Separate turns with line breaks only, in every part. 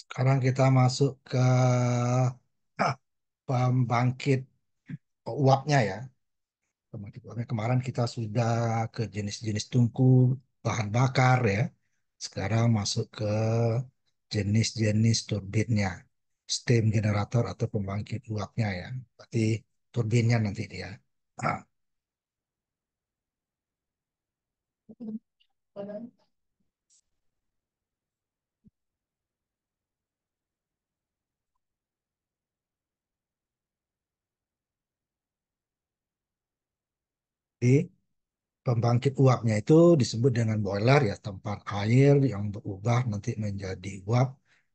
Sekarang kita masuk ke ah, pembangkit uapnya ya. Pembangkit uapnya kemarin kita sudah ke jenis-jenis tungku bahan bakar ya. Sekarang masuk ke jenis-jenis turbinnya. Steam generator atau pembangkit uapnya ya. Berarti turbinnya nanti dia. Nah. Jadi pembangkit uapnya itu disebut dengan boiler ya tempat air yang berubah nanti menjadi uap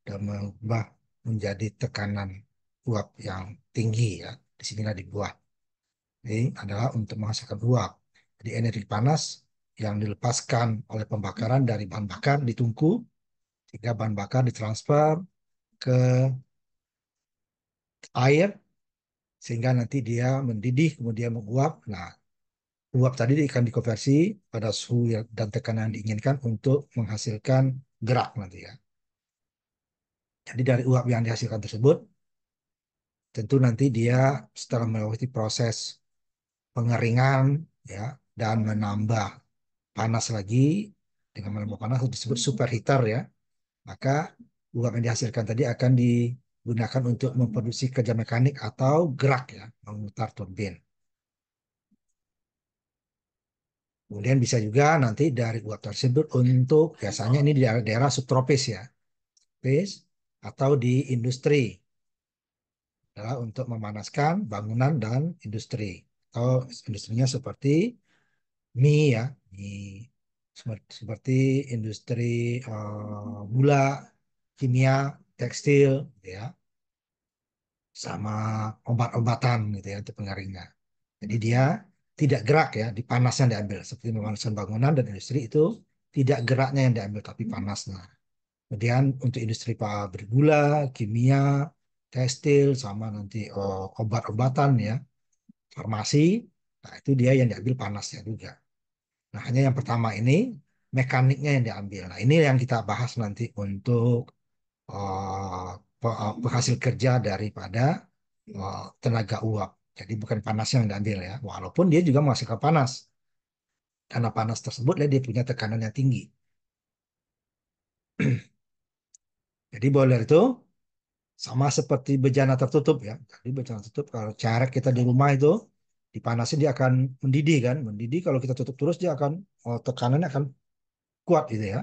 dan mengubah menjadi tekanan uap yang tinggi ya. Di sinilah dibuat. Ini adalah untuk menghasilkan uap. Jadi energi panas yang dilepaskan oleh pembakaran dari bahan bakar ditungku sehingga bahan bakar ditransfer ke air sehingga nanti dia mendidih kemudian menguap. Nah, uap tadi akan dikonversi pada suhu dan tekanan yang diinginkan untuk menghasilkan gerak nanti ya. Jadi dari uap yang dihasilkan tersebut, tentu nanti dia setelah melewati proses pengeringan ya dan menambah panas lagi dengan menambah panas disebut superheater ya. Maka uap yang dihasilkan tadi akan digunakan untuk memproduksi kerja mekanik atau gerak ya, memutar turbin. Kemudian bisa juga nanti dari uap tersebut untuk biasanya ini di daerah subtropis ya. Tropis atau di industri. Adalah untuk memanaskan bangunan dan industri. Atau industrinya seperti mie ya. Mie. Seperti industri uh, gula, kimia, tekstil gitu ya. Sama obat-obatan gitu ya untuk pengaringnya. Jadi dia tidak gerak ya, di panasnya yang diambil. Seperti pemanasan bangunan dan industri itu tidak geraknya yang diambil, tapi hmm. panasnya. Kemudian untuk industri pabrik gula, kimia, tekstil, sama nanti oh, obat-obatan ya, farmasi, nah itu dia yang diambil panasnya juga. Nah hanya yang pertama ini, mekaniknya yang diambil. Nah ini yang kita bahas nanti untuk oh, oh hasil kerja daripada oh, tenaga uap. Jadi bukan panasnya yang diambil ya, walaupun dia juga menghasilkan panas. Karena panas tersebut dia punya tekanan yang tinggi. Jadi boiler itu sama seperti bejana tertutup ya. Jadi bejana tertutup kalau jarak kita di rumah itu dipanasin dia akan mendidih kan. Mendidih kalau kita tutup terus dia akan oh, tekanannya akan kuat gitu ya.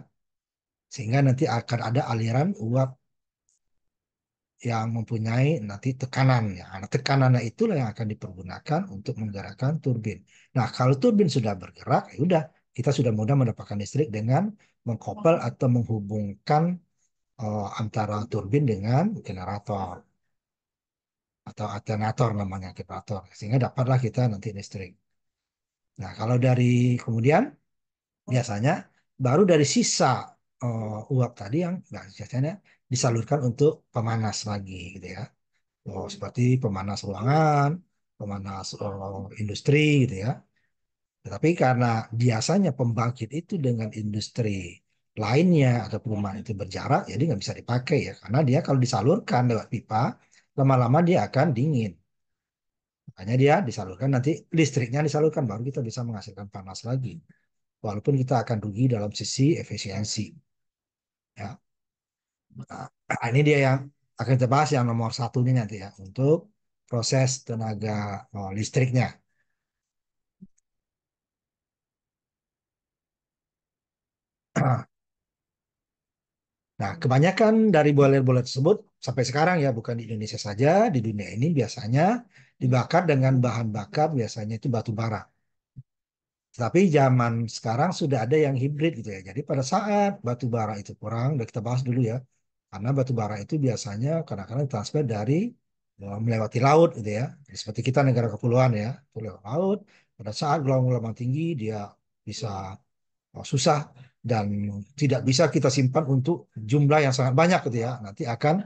Sehingga nanti akan ada aliran uap yang mempunyai nanti tekanan ya. Nah, tekanannya itulah yang akan dipergunakan untuk menggerakkan turbin. Nah, kalau turbin sudah bergerak, ya udah kita sudah mudah mendapatkan listrik dengan mengkopel atau menghubungkan uh, antara turbin dengan generator atau alternator namanya generator sehingga dapatlah kita nanti listrik. Nah, kalau dari kemudian biasanya baru dari sisa uh, uap tadi yang nah, biasanya disalurkan untuk pemanas lagi gitu ya. Oh, hmm. seperti pemanas ruangan, pemanas eh, industri gitu ya. Tetapi karena biasanya pembangkit itu dengan industri lainnya atau perumahan hmm. itu berjarak, jadi nggak bisa dipakai ya. Karena dia kalau disalurkan lewat pipa, lama-lama dia akan dingin. Makanya dia disalurkan nanti listriknya disalurkan baru kita bisa menghasilkan panas lagi. Walaupun kita akan rugi dalam sisi efisiensi. Ya. Nah, ini dia yang akan kita bahas yang nomor satunya nanti ya untuk proses tenaga oh, listriknya. Nah, kebanyakan dari boiler-boiler tersebut sampai sekarang ya bukan di Indonesia saja, di dunia ini biasanya dibakar dengan bahan bakar biasanya itu batu bara. Tapi zaman sekarang sudah ada yang hibrid gitu ya. Jadi pada saat batu bara itu kurang, udah kita bahas dulu ya karena batu bara itu biasanya kadang-kadang ditransfer dari eh, melewati laut gitu ya. Seperti kita negara kepulauan ya, pulau laut. Pada saat gelombang-gelombang tinggi dia bisa oh, susah dan tidak bisa kita simpan untuk jumlah yang sangat banyak gitu ya. Nanti akan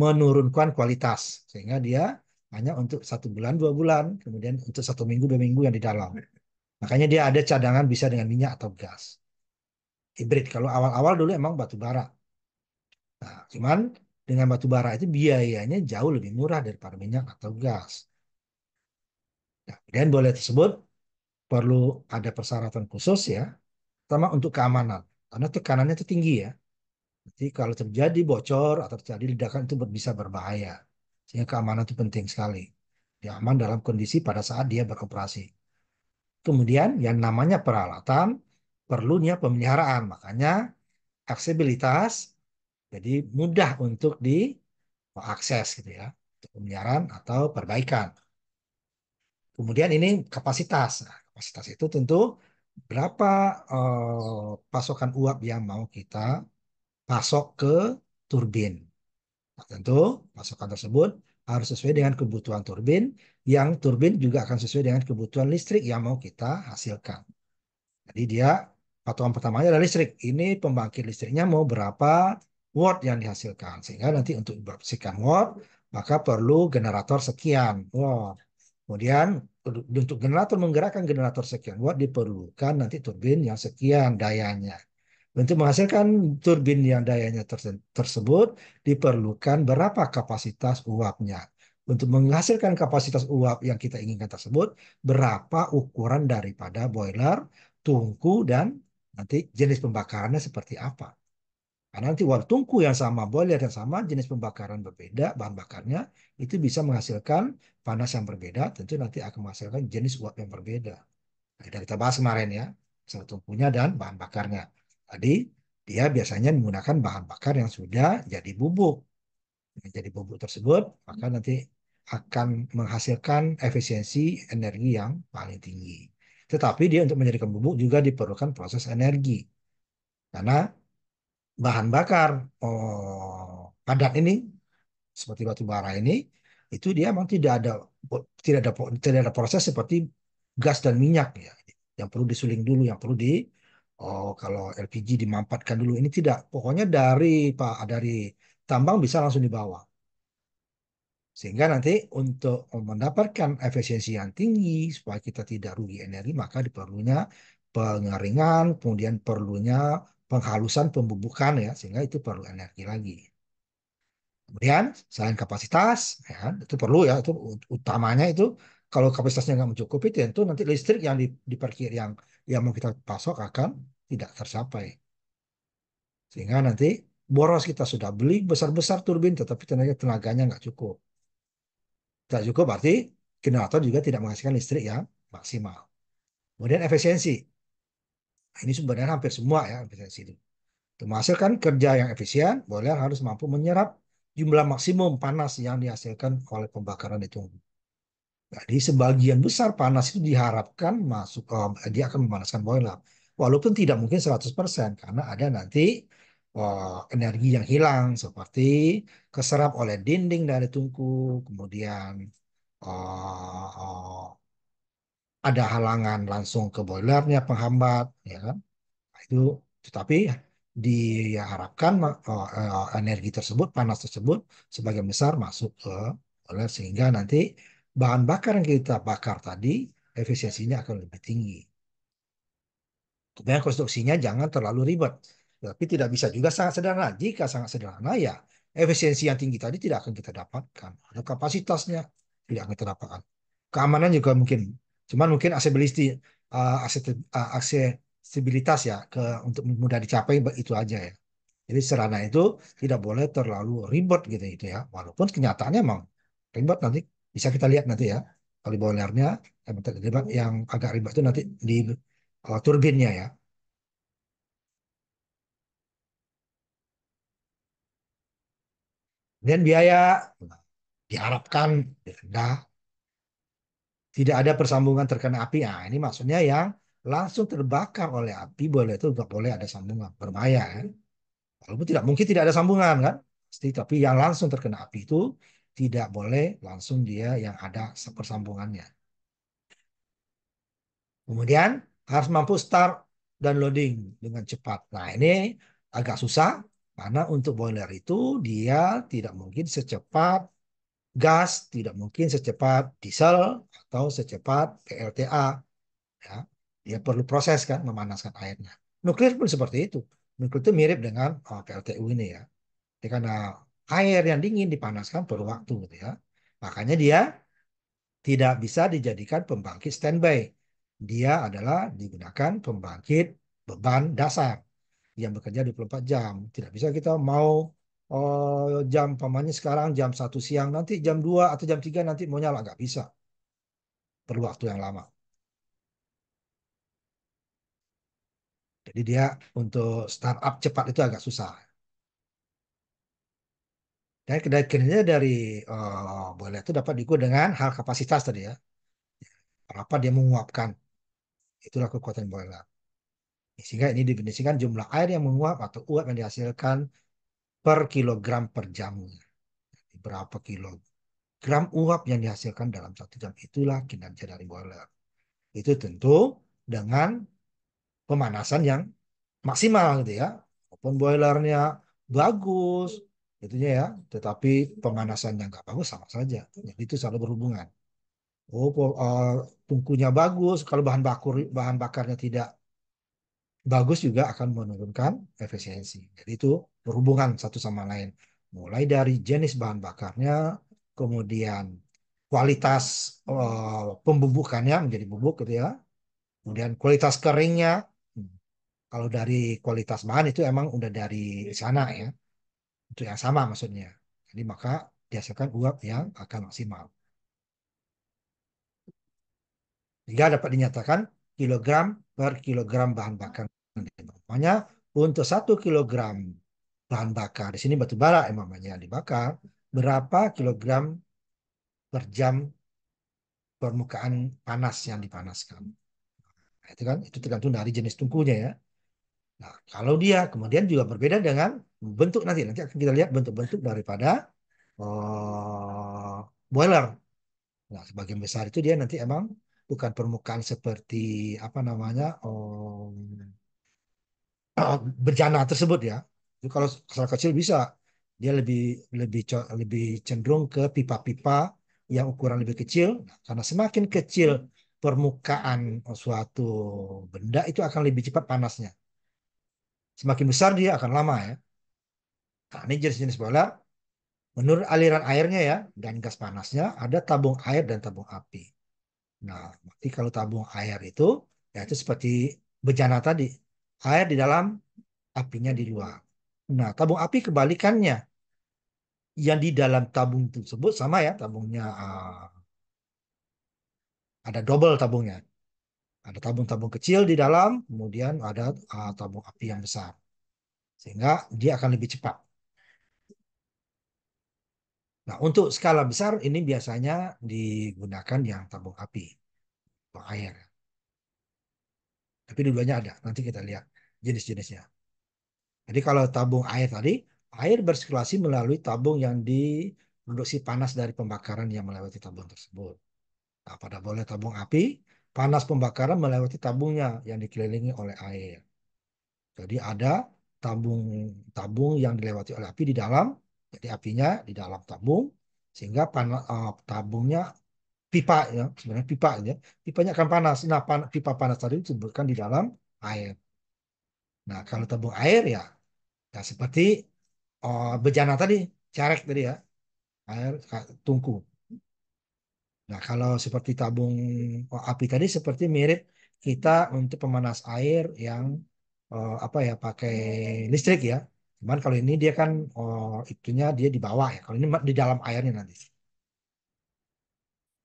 menurunkan kualitas sehingga dia hanya untuk satu bulan dua bulan kemudian untuk satu minggu dua minggu yang di dalam makanya dia ada cadangan bisa dengan minyak atau gas hibrid kalau awal-awal dulu emang batu bara Nah, cuman dengan batu bara itu biayanya jauh lebih murah daripada minyak atau gas. Nah, dan boleh tersebut perlu ada persyaratan khusus ya, terutama untuk keamanan. Karena tekanannya itu tinggi ya. Jadi kalau terjadi bocor atau terjadi ledakan itu bisa berbahaya. Sehingga keamanan itu penting sekali. Dia aman dalam kondisi pada saat dia beroperasi. Kemudian yang namanya peralatan perlunya pemeliharaan. Makanya aksesibilitas jadi mudah untuk diakses gitu ya, untuk pemeliharaan atau perbaikan. Kemudian ini kapasitas. Nah, kapasitas itu tentu berapa eh, pasokan uap yang mau kita pasok ke turbin. Nah, tentu pasokan tersebut harus sesuai dengan kebutuhan turbin, yang turbin juga akan sesuai dengan kebutuhan listrik yang mau kita hasilkan. Jadi dia patokan pertamanya adalah listrik. Ini pembangkit listriknya mau berapa word yang dihasilkan. Sehingga nanti untuk membersihkan word, maka perlu generator sekian word. Kemudian untuk generator menggerakkan generator sekian watt diperlukan nanti turbin yang sekian dayanya. Untuk menghasilkan turbin yang dayanya tersebut diperlukan berapa kapasitas uapnya. Untuk menghasilkan kapasitas uap yang kita inginkan tersebut, berapa ukuran daripada boiler, tungku, dan nanti jenis pembakarannya seperti apa. Nah, nanti uap tungku yang sama, boiler yang sama, jenis pembakaran berbeda, bahan bakarnya, itu bisa menghasilkan panas yang berbeda, tentu nanti akan menghasilkan jenis uap yang berbeda. Nah, kita, kita bahas kemarin ya, sel tungkunya dan bahan bakarnya. Tadi dia biasanya menggunakan bahan bakar yang sudah jadi bubuk. Nah, jadi bubuk tersebut, maka nanti akan menghasilkan efisiensi energi yang paling tinggi. Tetapi dia untuk menjadikan bubuk juga diperlukan proses energi. Karena bahan bakar oh, padat ini seperti batu bara ini itu dia memang tidak ada tidak ada tidak ada proses seperti gas dan minyak ya yang perlu disuling dulu yang perlu di oh kalau LPG dimampatkan dulu ini tidak pokoknya dari pak dari tambang bisa langsung dibawa sehingga nanti untuk mendapatkan efisiensi yang tinggi supaya kita tidak rugi energi maka diperlunya pengeringan kemudian perlunya penghalusan pembubukan ya sehingga itu perlu energi lagi. Kemudian selain kapasitas ya, itu perlu ya itu utamanya itu kalau kapasitasnya nggak mencukupi tentu ya, nanti listrik yang diperkir yang yang mau kita pasok akan tidak tercapai. Sehingga nanti boros kita sudah beli besar-besar turbin tetapi tenaga tenaganya nggak cukup. Tidak cukup berarti generator juga tidak menghasilkan listrik yang maksimal. Kemudian efisiensi. Nah, ini sebenarnya hampir semua ya efisiensi itu. Untuk menghasilkan kerja yang efisien, boiler harus mampu menyerap jumlah maksimum panas yang dihasilkan oleh pembakaran itu. Jadi sebagian besar panas itu diharapkan masuk, oh, dia akan memanaskan boiler. Walaupun tidak mungkin 100% karena ada nanti oh, energi yang hilang seperti keserap oleh dinding dari tungku, kemudian oh, oh, ada halangan langsung ke boilernya penghambat ya kan nah, itu tetapi diharapkan oh, eh, oh, energi tersebut panas tersebut sebagian besar masuk ke boiler sehingga nanti bahan bakar yang kita bakar tadi efisiensinya akan lebih tinggi kemudian konstruksinya jangan terlalu ribet tapi tidak bisa juga sangat sederhana jika sangat sederhana ya efisiensi yang tinggi tadi tidak akan kita dapatkan ada kapasitasnya tidak akan kita dapatkan keamanan juga mungkin Cuman mungkin aksesibilitas uh, eh, eh, aksesibilitas ya ke untuk mudah dicapai itu aja ya. Jadi serana itu tidak boleh terlalu ribet gitu itu ya. Walaupun kenyataannya emang ribet nanti bisa kita lihat nanti ya. Kalau boilernya yang, hmm. yang agak ribet itu nanti di uh, turbinnya ya. dan biaya nah, diharapkan rendah tidak ada persambungan terkena api. Nah, ini maksudnya yang langsung terbakar oleh api boleh itu tidak boleh ada sambungan berbahaya kan. Walaupun tidak mungkin tidak ada sambungan kan, pasti tapi yang langsung terkena api itu tidak boleh langsung dia yang ada persambungannya. Kemudian harus mampu start dan loading dengan cepat. Nah ini agak susah karena untuk boiler itu dia tidak mungkin secepat gas tidak mungkin secepat diesel atau secepat PLTA. Ya, dia perlu proses kan memanaskan airnya. Nuklir pun seperti itu. Nuklir itu mirip dengan oh, eh, PLTU ini ya. Jadi karena air yang dingin dipanaskan perlu waktu gitu ya. Makanya dia tidak bisa dijadikan pembangkit standby. Dia adalah digunakan pembangkit beban dasar yang bekerja 24 jam. Tidak bisa kita mau oh, jam pamannya sekarang jam satu siang nanti jam 2 atau jam 3 nanti mau nyala nggak bisa perlu waktu yang lama jadi dia untuk startup cepat itu agak susah dan kedaikannya dari oh, boleh itu dapat diukur dengan hal kapasitas tadi ya berapa dia menguapkan itulah kekuatan boiler sehingga ini definisikan jumlah air yang menguap atau uap yang dihasilkan per kilogram per jamnya. Berapa kilogram uap yang dihasilkan dalam satu jam itulah kinerja dari boiler. Itu tentu dengan pemanasan yang maksimal gitu ya. Walaupun boilernya bagus, itunya ya, tetapi pemanasan yang nggak bagus sama saja. Jadi itu selalu berhubungan. Oh, uh, tungkunya bagus, kalau bahan bakar bahan bakarnya tidak bagus juga akan menurunkan efisiensi. Jadi itu berhubungan satu sama lain. Mulai dari jenis bahan bakarnya, kemudian kualitas uh, pembubukannya menjadi bubuk gitu ya. Kemudian kualitas keringnya, hmm. kalau dari kualitas bahan itu emang udah dari sana ya. Itu yang sama maksudnya. Jadi maka dihasilkan uap yang akan maksimal. Sehingga dapat dinyatakan kilogram per kilogram bahan bakar Makanya untuk satu kilogram bahan bakar, di sini batu bara emang banyak yang dibakar, berapa kilogram per jam permukaan panas yang dipanaskan. Nah, itu kan itu tergantung dari jenis tungkunya ya. Nah, kalau dia kemudian juga berbeda dengan bentuk nanti nanti akan kita lihat bentuk-bentuk daripada uh, boiler. Nah, sebagian besar itu dia nanti emang bukan permukaan seperti apa namanya um, berjana tersebut ya. Jadi kalau masalah kecil bisa dia lebih lebih lebih cenderung ke pipa-pipa yang ukuran lebih kecil nah, karena semakin kecil permukaan suatu benda itu akan lebih cepat panasnya. Semakin besar dia akan lama ya. Nah, ini jenis-jenis bola. Menurut aliran airnya ya dan gas panasnya ada tabung air dan tabung api. Nah, berarti kalau tabung air itu ya itu seperti bejana tadi air di dalam, apinya di luar. Nah, tabung api kebalikannya. Yang di dalam tabung tersebut sama ya, tabungnya ah, ada double tabungnya. Ada tabung-tabung kecil di dalam, kemudian ada ah, tabung api yang besar. Sehingga dia akan lebih cepat. Nah, untuk skala besar ini biasanya digunakan yang tabung api, atau air. Tapi dua-duanya ada. Nanti kita lihat jenis-jenisnya. Jadi kalau tabung air tadi, air bersirkulasi melalui tabung yang diproduksi panas dari pembakaran yang melewati tabung tersebut. Nah, pada boleh tabung api, panas pembakaran melewati tabungnya yang dikelilingi oleh air. Jadi ada tabung-tabung yang dilewati oleh api di dalam, jadi apinya di dalam tabung, sehingga panas uh, eh, tabungnya pipa ya sebenarnya pipa ya pipanya akan panas nah pan, pipa panas tadi disebutkan di dalam air nah kalau tabung air ya ya seperti oh, bejana tadi carek tadi ya air tungku nah kalau seperti tabung oh, api tadi seperti mirip kita untuk pemanas air yang oh, apa ya pakai listrik ya cuman kalau ini dia kan oh, itunya dia di bawah ya kalau ini di dalam airnya nanti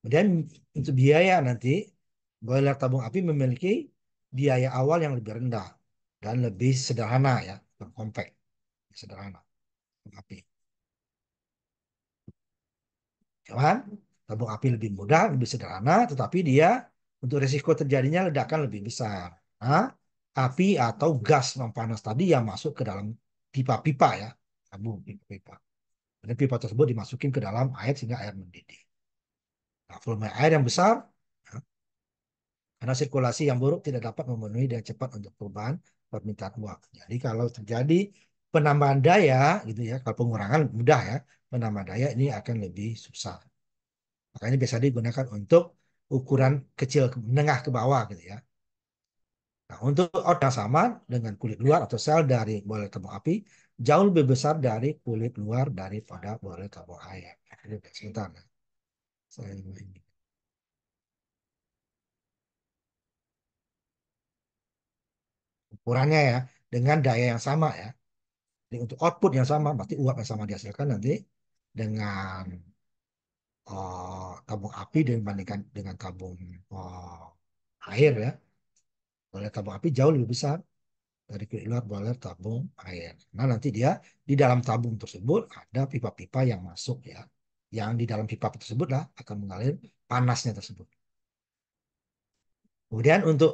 Kemudian untuk biaya nanti, boiler tabung api memiliki biaya awal yang lebih rendah dan lebih sederhana ya, compact, sederhana tabung api. Cuman tabung api lebih mudah, lebih sederhana, tetapi dia untuk risiko terjadinya ledakan lebih besar. Nah, api atau gas panas tadi yang masuk ke dalam pipa-pipa ya, tabung pipa-pipa. Dan pipa tersebut dimasukin ke dalam air sehingga air mendidih volume air yang besar ya. karena sirkulasi yang buruk tidak dapat memenuhi dengan cepat untuk perubahan permintaan uap. Jadi kalau terjadi penambahan daya gitu ya, kalau pengurangan mudah ya, penambahan daya ini akan lebih susah. Makanya biasa digunakan untuk ukuran kecil menengah ke bawah gitu ya. Nah, untuk otak sama dengan kulit luar atau sel dari boiler tabung api jauh lebih besar dari kulit luar daripada boiler tabung air. Jadi sebentar. Nah selain ini. Ukurannya ya, dengan daya yang sama ya. Jadi untuk output yang sama, pasti uap yang sama dihasilkan nanti dengan uh, tabung api dibandingkan dengan tabung uh, air ya. boleh tabung api jauh lebih besar dari keluar boleh tabung air. Nah nanti dia di dalam tabung tersebut ada pipa-pipa yang masuk ya yang di dalam pipa tersebut lah akan mengalir panasnya tersebut. Kemudian untuk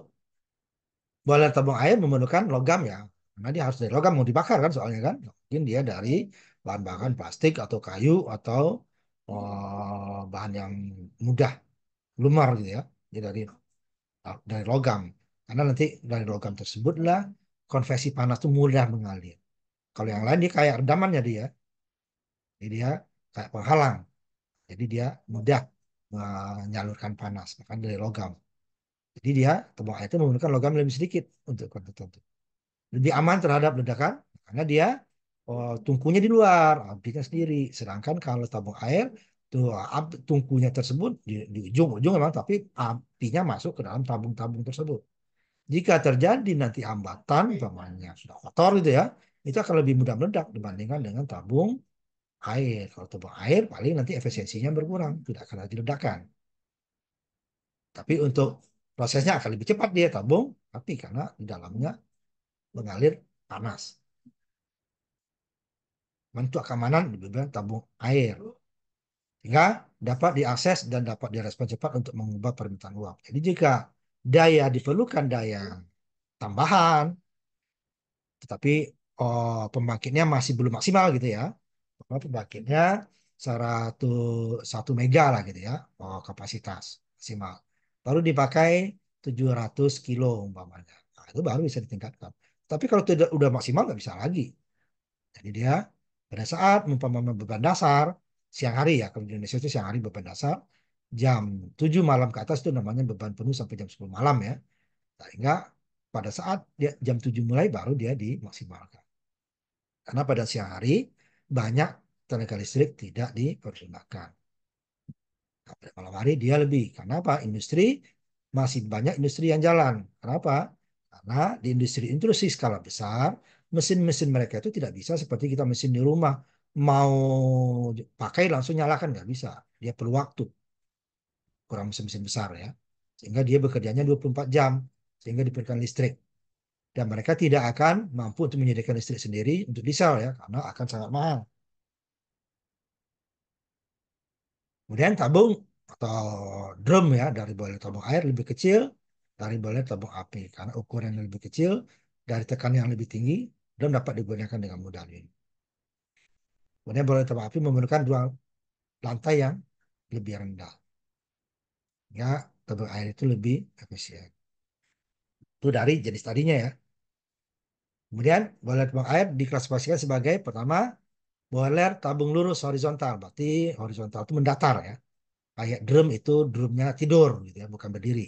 boiler tabung air memerlukan logam ya. Karena dia harus dari logam mau dibakar kan soalnya kan. Mungkin dia dari bahan bahan plastik atau kayu atau oh, bahan yang mudah lumar gitu ya. Dia dari dari logam. Karena nanti dari logam tersebutlah konveksi panas itu mudah mengalir. Kalau yang lain dia kayak redamannya dia. Jadi dia kayak penghalang. Jadi dia mudah menyalurkan panas, bahkan dari logam. Jadi dia tembok air itu menggunakan logam lebih sedikit untuk tertentu. Lebih aman terhadap ledakan karena dia oh, tungkunya di luar, apinya sendiri. Sedangkan kalau tabung air tuh tungkunya tersebut di, di ujung-ujung memang tapi apinya masuk ke dalam tabung-tabung tersebut. Jika terjadi nanti hambatan, umpamanya sudah kotor gitu ya, itu akan lebih mudah meledak dibandingkan dengan tabung air. Kalau tumpah air paling nanti efisiensinya berkurang, tidak akan ada ledakan. Tapi untuk prosesnya akan lebih cepat dia tabung, tapi karena di dalamnya mengalir panas. bentuk keamanan dibilang tabung air. Sehingga dapat diakses dan dapat direspon cepat untuk mengubah permintaan uap. Jadi jika daya diperlukan daya tambahan, tetapi oh, pembangkitnya masih belum maksimal gitu ya, apa pembangkitnya satu satu mega lah gitu ya oh, kapasitas maksimal baru dipakai 700 kilo umpamanya nah, itu baru bisa ditingkatkan tapi kalau tidak udah maksimal nggak bisa lagi jadi dia pada saat umpamanya beban dasar siang hari ya kalau di Indonesia itu siang hari beban dasar jam 7 malam ke atas itu namanya beban penuh sampai jam 10 malam ya sehingga pada saat dia, jam 7 mulai baru dia dimaksimalkan karena pada siang hari banyak tenaga listrik tidak dipergunakan. Pada malam hari dia lebih. Kenapa? Industri masih banyak industri yang jalan. Kenapa? Karena di industri-industri skala besar, mesin-mesin mereka itu tidak bisa seperti kita mesin di rumah. Mau pakai langsung nyalakan, nggak bisa. Dia perlu waktu. Kurang mesin-mesin besar ya. Sehingga dia bekerjanya 24 jam. Sehingga diberikan listrik dan mereka tidak akan mampu untuk menyediakan listrik sendiri untuk diesel ya karena akan sangat mahal. Kemudian tabung atau drum ya dari boiler tabung air lebih kecil dari boiler tabung api karena ukuran yang lebih kecil dari tekanan yang lebih tinggi drum dapat digunakan dengan mudah ini. Kemudian boiler tabung api memerlukan dua lantai yang lebih rendah. Ya, tabung air itu lebih efisien. Itu dari jenis tadinya ya. Kemudian boiler tabung air diklasifikasikan sebagai pertama boiler tabung lurus horizontal. Berarti horizontal itu mendatar ya. Kayak drum itu drumnya tidur gitu ya, bukan berdiri.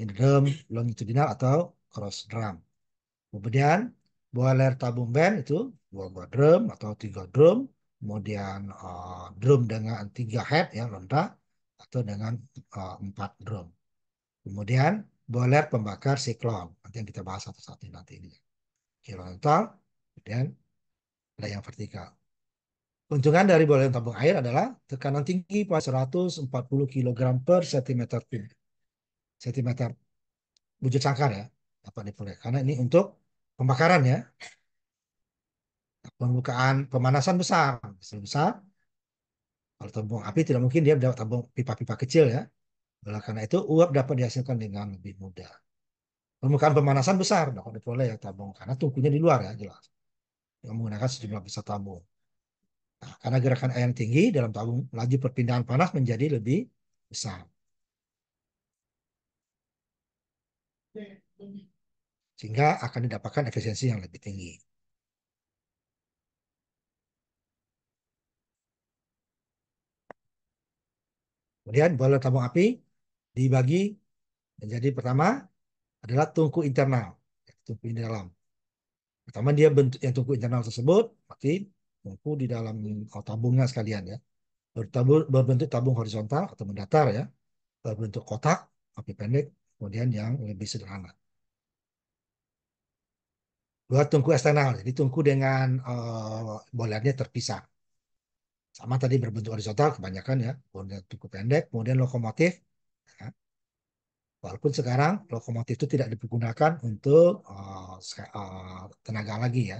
Ini drum longitudinal atau cross drum. Kemudian boiler tabung band itu dua buah drum atau tiga drum. Kemudian uh, drum dengan tiga head ya lonta atau dengan uh, empat drum. Kemudian boiler pembakar siklon. Nanti yang kita bahas satu-satu nanti ini. Ya horizontal dan yang vertikal. Keuntungan dari bola yang tabung air adalah tekanan tinggi pada 140 kg per cm 3 cm wujud sangkar ya dapat diperoleh karena ini untuk pembakaran ya pembukaan pemanasan besar besar kalau tabung api tidak mungkin dia dapat tabung pipa-pipa kecil ya oleh karena itu uap dapat dihasilkan dengan lebih mudah permukaan pemanasan besar nah, kalau diperoleh ya tabung karena tungkunya di luar ya jelas yang menggunakan sejumlah besar tabung nah, karena gerakan air yang tinggi dalam tabung laju perpindahan panas menjadi lebih besar sehingga akan didapatkan efisiensi yang lebih tinggi Kemudian boiler tabung api dibagi menjadi pertama adalah tungku internal, tungku di dalam. Pertama dia bentuk yang tungku internal tersebut, berarti tungku di dalam oh, tabungnya sekalian ya. berbentuk tabung horizontal atau mendatar ya, berbentuk kotak, api pendek, kemudian yang lebih sederhana. Dua tungku eksternal, jadi tungku dengan uh, eh, bolernya terpisah. Sama tadi berbentuk horizontal kebanyakan ya, kemudian tungku pendek, kemudian lokomotif, ya. Walaupun sekarang lokomotif itu tidak dipergunakan untuk uh, uh, tenaga lagi ya,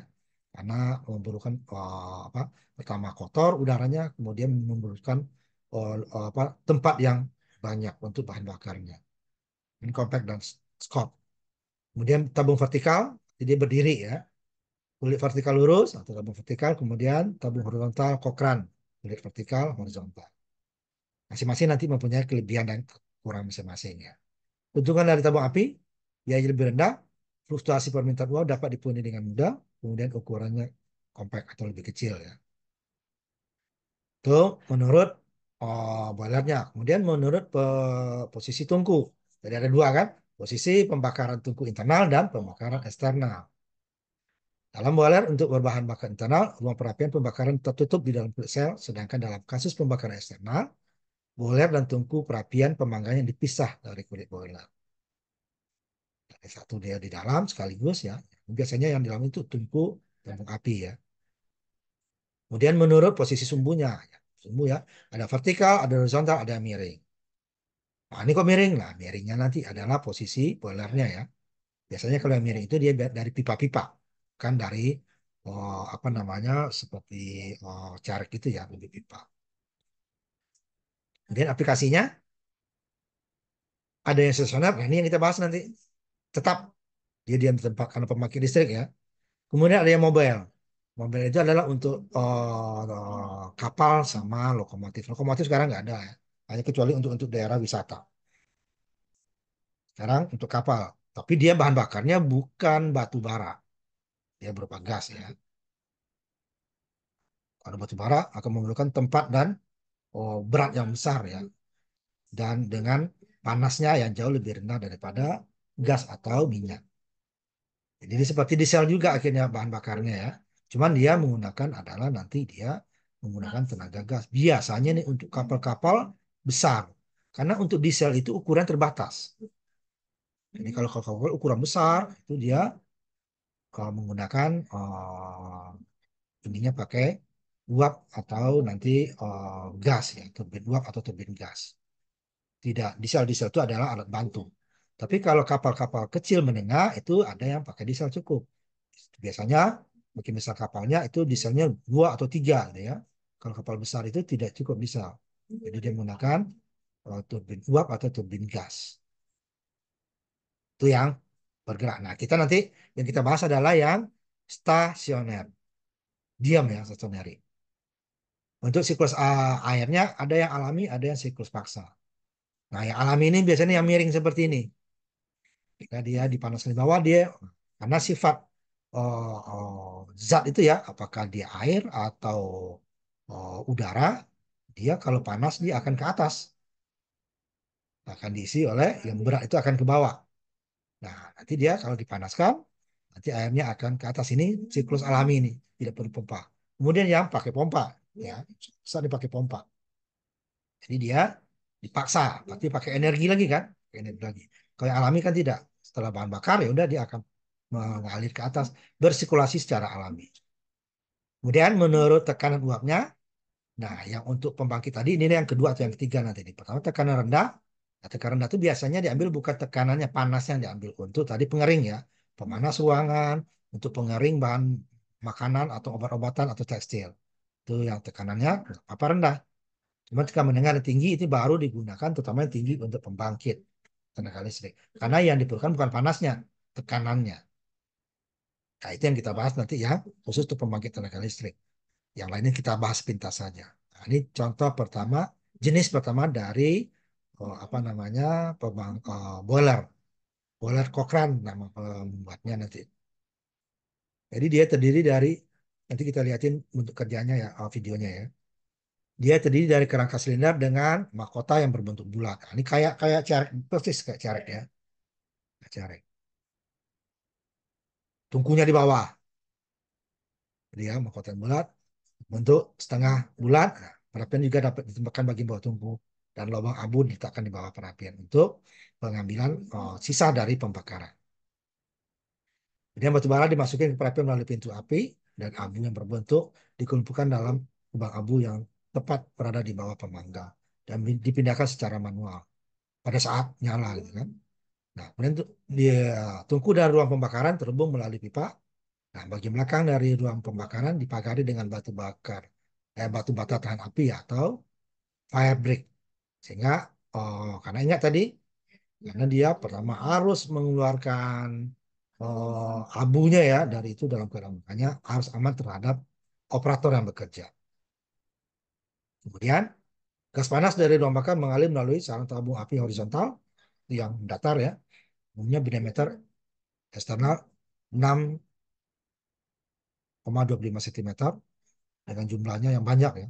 karena memerlukan uh, apa pertama kotor udaranya, kemudian memerlukan uh, uh, apa tempat yang banyak untuk bahan bakarnya, compact dan scope. Kemudian tabung vertikal, jadi berdiri ya, kulit vertikal lurus atau tabung vertikal, kemudian tabung horizontal kokran, kulit vertikal horizontal. Masing-masing nanti mempunyai kelebihan dan kurang masing-masing ya. Keuntungan dari tabung api, biaya lebih rendah, fluktuasi permintaan uang dapat dipenuhi dengan mudah, kemudian ukurannya kompak atau lebih kecil ya. Itu menurut oh, boilernya. Kemudian menurut pe, posisi tungku. Jadi ada dua kan, posisi pembakaran tungku internal dan pembakaran eksternal. Dalam boiler untuk berbahan bakar internal, ruang perapian pembakaran tertutup di dalam kulit sel, sedangkan dalam kasus pembakaran eksternal, boiler dan tungku perapian pemanggangan dipisah dari kulit boiler. Dari satu dia di dalam sekaligus ya. Biasanya yang di dalam itu tungku lambung api ya. Kemudian menurut posisi sumbunya, ya, sumbu ya, ada vertikal, ada horizontal, ada miring. Nah, ini kok miring? lah, miringnya nanti adalah posisi boilernya ya. Biasanya kalau yang miring itu dia dari pipa-pipa, kan dari oh, apa namanya seperti oh, carik itu ya, pipa. Kemudian aplikasinya, ada yang sesuai nah ini yang kita bahas nanti. Tetap dia diam di tempat karena pemakai listrik ya. Kemudian ada yang mobile. Mobile itu adalah untuk uh, kapal sama lokomotif. Lokomotif sekarang nggak ada ya. Hanya kecuali untuk untuk daerah wisata. Sekarang untuk kapal. Tapi dia bahan bakarnya bukan batu bara. Dia berupa gas ya. Kalau batu bara akan memerlukan tempat dan oh, berat yang besar ya dan dengan panasnya yang jauh lebih rendah daripada gas atau minyak. Jadi seperti diesel juga akhirnya bahan bakarnya ya. Cuman dia menggunakan adalah nanti dia menggunakan tenaga gas. Biasanya nih untuk kapal-kapal besar. Karena untuk diesel itu ukuran terbatas. ini kalau kapal ukuran besar itu dia kalau menggunakan uh, ininya pakai uap atau nanti uh, gas ya turbin uap atau turbin gas. Tidak, diesel-diesel itu adalah alat bantu. Tapi kalau kapal-kapal kecil menengah itu ada yang pakai diesel cukup. Biasanya mungkin besar kapalnya itu dieselnya dua atau tiga, gitu ya. Kalau kapal besar itu tidak cukup diesel. Jadi dia menggunakan uh, turbin uap atau turbin gas. Itu yang bergerak. Nah kita nanti yang kita bahas adalah yang stasioner diam ya stasioner untuk siklus eh, airnya ada yang alami, ada yang siklus paksa. Nah, yang alami ini biasanya yang miring seperti ini. Ketika dia dipanaskan di bawah, dia karena sifat oh, oh, zat itu ya, apakah dia air atau oh, udara, dia kalau panas dia akan ke atas. Akan diisi oleh yang berat itu akan ke bawah. Nah, nanti dia kalau dipanaskan, nanti airnya akan ke atas ini siklus alami ini, tidak perlu pompa. Kemudian yang pakai pompa, ya susah dipakai pompa jadi dia dipaksa berarti hmm. pakai energi lagi kan pakai energi lagi kalau yang alami kan tidak setelah bahan bakar ya udah dia akan mengalir ke atas bersirkulasi secara alami kemudian menurut tekanan uapnya nah yang untuk pembangkit tadi ini yang kedua atau yang ketiga nanti ini pertama tekanan rendah nah, tekanan rendah itu biasanya diambil bukan tekanannya panasnya yang diambil untuk tadi pengering ya pemanas ruangan untuk pengering bahan makanan atau obat-obatan atau tekstil itu yang tekanannya apa rendah. Cuma jika mendengar tinggi itu baru digunakan terutama yang tinggi untuk pembangkit tenaga listrik. Karena yang diperlukan bukan panasnya, tekanannya. Nah, itu yang kita bahas nanti ya, khusus untuk pembangkit tenaga listrik. Yang lainnya kita bahas pintas saja. Nah, ini contoh pertama, jenis pertama dari oh, apa namanya pembang, oh, boiler. Boiler Cochrane nama pembuatnya nanti. Jadi dia terdiri dari Nanti kita lihatin untuk kerjanya ya eh, videonya ya. Dia terdiri dari kerangka silinder dengan mahkota yang berbentuk bulat. Nah, ini kayak kayak carek persis kayak carek ya. Carek. Tungkunya di bawah. Dia ya, mahkota yang bulat bentuk setengah bulat. Nah, perapian juga dapat ditempatkan bagi bawah tungku dan lubang abu diletakkan di bawah perapian untuk pengambilan oh, sisa dari pembakaran. Kemudian batu bara dimasukin ke perapian melalui pintu api dan abu yang berbentuk dikumpulkan dalam kubang abu yang tepat berada di bawah pemangga dan dipindahkan secara manual pada saat nyala gitu kan. Nah, kemudian dia tungku dari ruang pembakaran terhubung melalui pipa. Nah, bagian belakang dari ruang pembakaran dipagari dengan batu bakar, eh, batu bata tahan api atau fire brick. Sehingga, oh, karena ingat tadi, karena dia pertama harus mengeluarkan uh, eh, abunya ya dari itu dalam keadaan makanya harus aman terhadap operator yang bekerja. Kemudian gas panas dari ruang bakar mengalir melalui sarang tabung api horizontal yang datar ya, umumnya diameter eksternal 6,25 cm dengan jumlahnya yang banyak ya.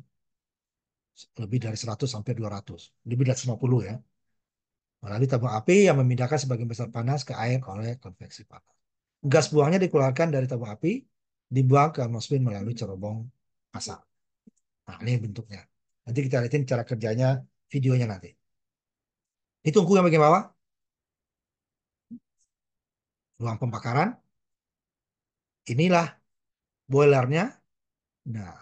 Lebih dari 100 sampai 200, lebih dari 50 ya melalui tabung api yang memindahkan sebagian besar panas ke air oleh konveksi panas gas buangnya dikeluarkan dari tabung api, dibuang ke atmosfer melalui cerobong asap. Nah, ini bentuknya. Nanti kita lihatin cara kerjanya videonya nanti. Itu tungku yang bagian bawah. Ruang pembakaran. Inilah boilernya. Nah,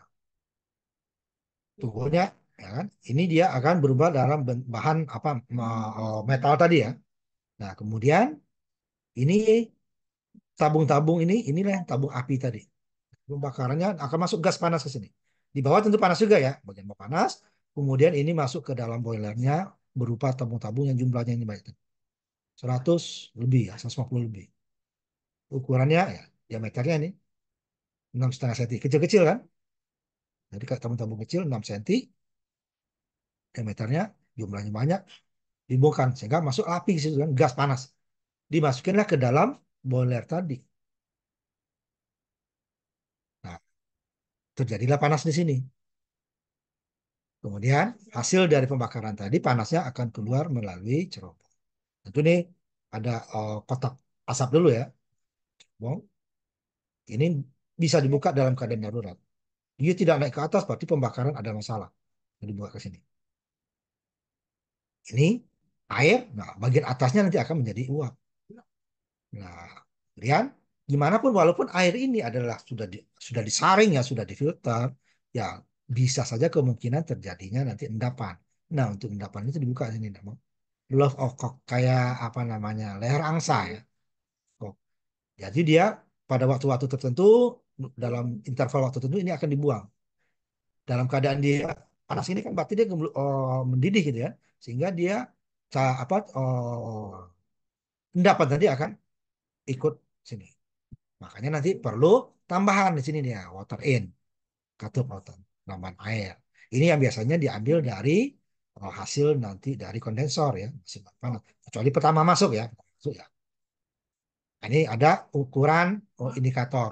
tungkunya ya kan? Ini dia akan berubah dalam bahan apa metal tadi ya. Nah, kemudian ini tabung-tabung ini inilah yang tabung api tadi. Pembakarannya akan masuk gas panas ke sini. Di bawah tentu panas juga ya, bagian bawah panas. Kemudian ini masuk ke dalam boilernya berupa tabung-tabung yang jumlahnya ini banyak. 100 lebih ya, 150 lebih. Ukurannya ya, diameternya ini setengah senti Kecil-kecil kan? Jadi kalau tabung-tabung kecil 6 senti diameternya jumlahnya banyak, dibongkar sehingga masuk api situ kan, gas panas. Dimasukinlah ke dalam boiler tadi. Nah, terjadilah panas di sini. Kemudian hasil dari pembakaran tadi panasnya akan keluar melalui cerobong. Tentu nih ada uh, kotak asap dulu ya. Cerobong. Ini bisa dibuka dalam keadaan darurat. Dia tidak naik ke atas berarti pembakaran ada masalah. Jadi dibuka ke sini. Ini air, nah bagian atasnya nanti akan menjadi uap. Nah, lihat gimana pun walaupun air ini adalah sudah di, sudah disaring ya sudah difilter ya bisa saja kemungkinan terjadinya nanti endapan. Nah untuk endapan itu dibuka sini namanya love of cock kayak apa namanya leher angsa ya. Kok. Jadi dia pada waktu-waktu tertentu dalam interval waktu tertentu ini akan dibuang. Dalam keadaan dia panas ini kan berarti dia oh, mendidih gitu ya sehingga dia apa oh, endapan tadi akan ikut sini. Makanya nanti perlu tambahan di sini dia ya, water in katup water tambahan air. Ini yang biasanya diambil dari eh, hasil nanti dari kondensor ya masih panas. Kecuali pertama masuk ya masuk ya. Nah, ini ada ukuran oh, indikator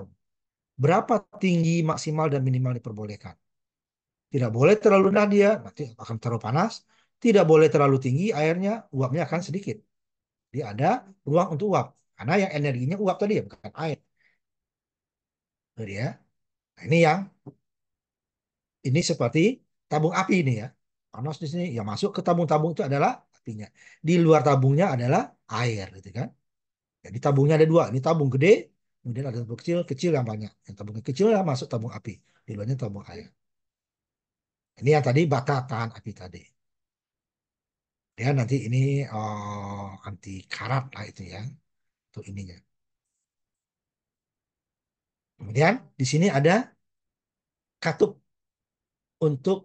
berapa tinggi maksimal dan minimal diperbolehkan. Tidak boleh terlalu rendah dia nanti akan terlalu panas. Tidak boleh terlalu tinggi airnya uapnya akan sedikit. Jadi ada ruang untuk uap karena yang energinya uap tadi ya, bukan air. Itu dia. Ya, nah, ini yang ini seperti tabung api ini ya. Panas di sini yang masuk ke tabung-tabung itu adalah apinya. Di luar tabungnya adalah air gitu kan. Jadi tabungnya ada dua. Ini tabung gede, kemudian ada tabung kecil, kecil yang banyak. Yang tabung kecil yang masuk tabung api, di luarnya tabung air. Ini yang tadi bakal tahan api tadi. Dia nanti ini oh, anti karat lah itu ya itu ininya. Kemudian di sini ada katup untuk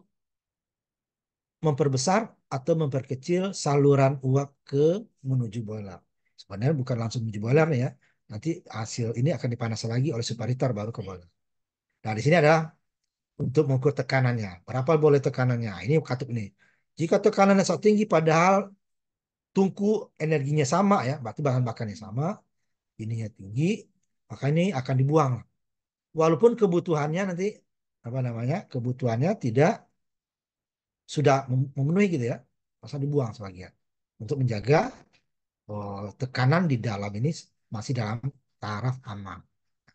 memperbesar atau memperkecil saluran uap ke menuju boiler. Sebenarnya bukan langsung menuju boiler ya. Nanti hasil ini akan dipanas lagi oleh separator baru ke boiler. Nah, di sini ada untuk mengukur tekanannya. Berapa boleh tekanannya? Nah, ini katup ini. Jika tekanannya sangat tinggi padahal tungku energinya sama ya, berarti bahan bakarnya sama, ininya tinggi, maka ini akan dibuang. Walaupun kebutuhannya nanti apa namanya? kebutuhannya tidak sudah memenuhi gitu ya, masa dibuang sebagian untuk menjaga oh, tekanan di dalam ini masih dalam taraf aman.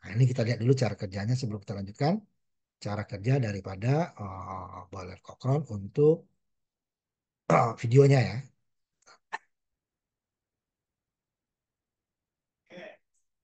Nah, ini kita lihat dulu cara kerjanya sebelum kita lanjutkan cara kerja daripada oh, boiler kokon untuk oh, videonya ya.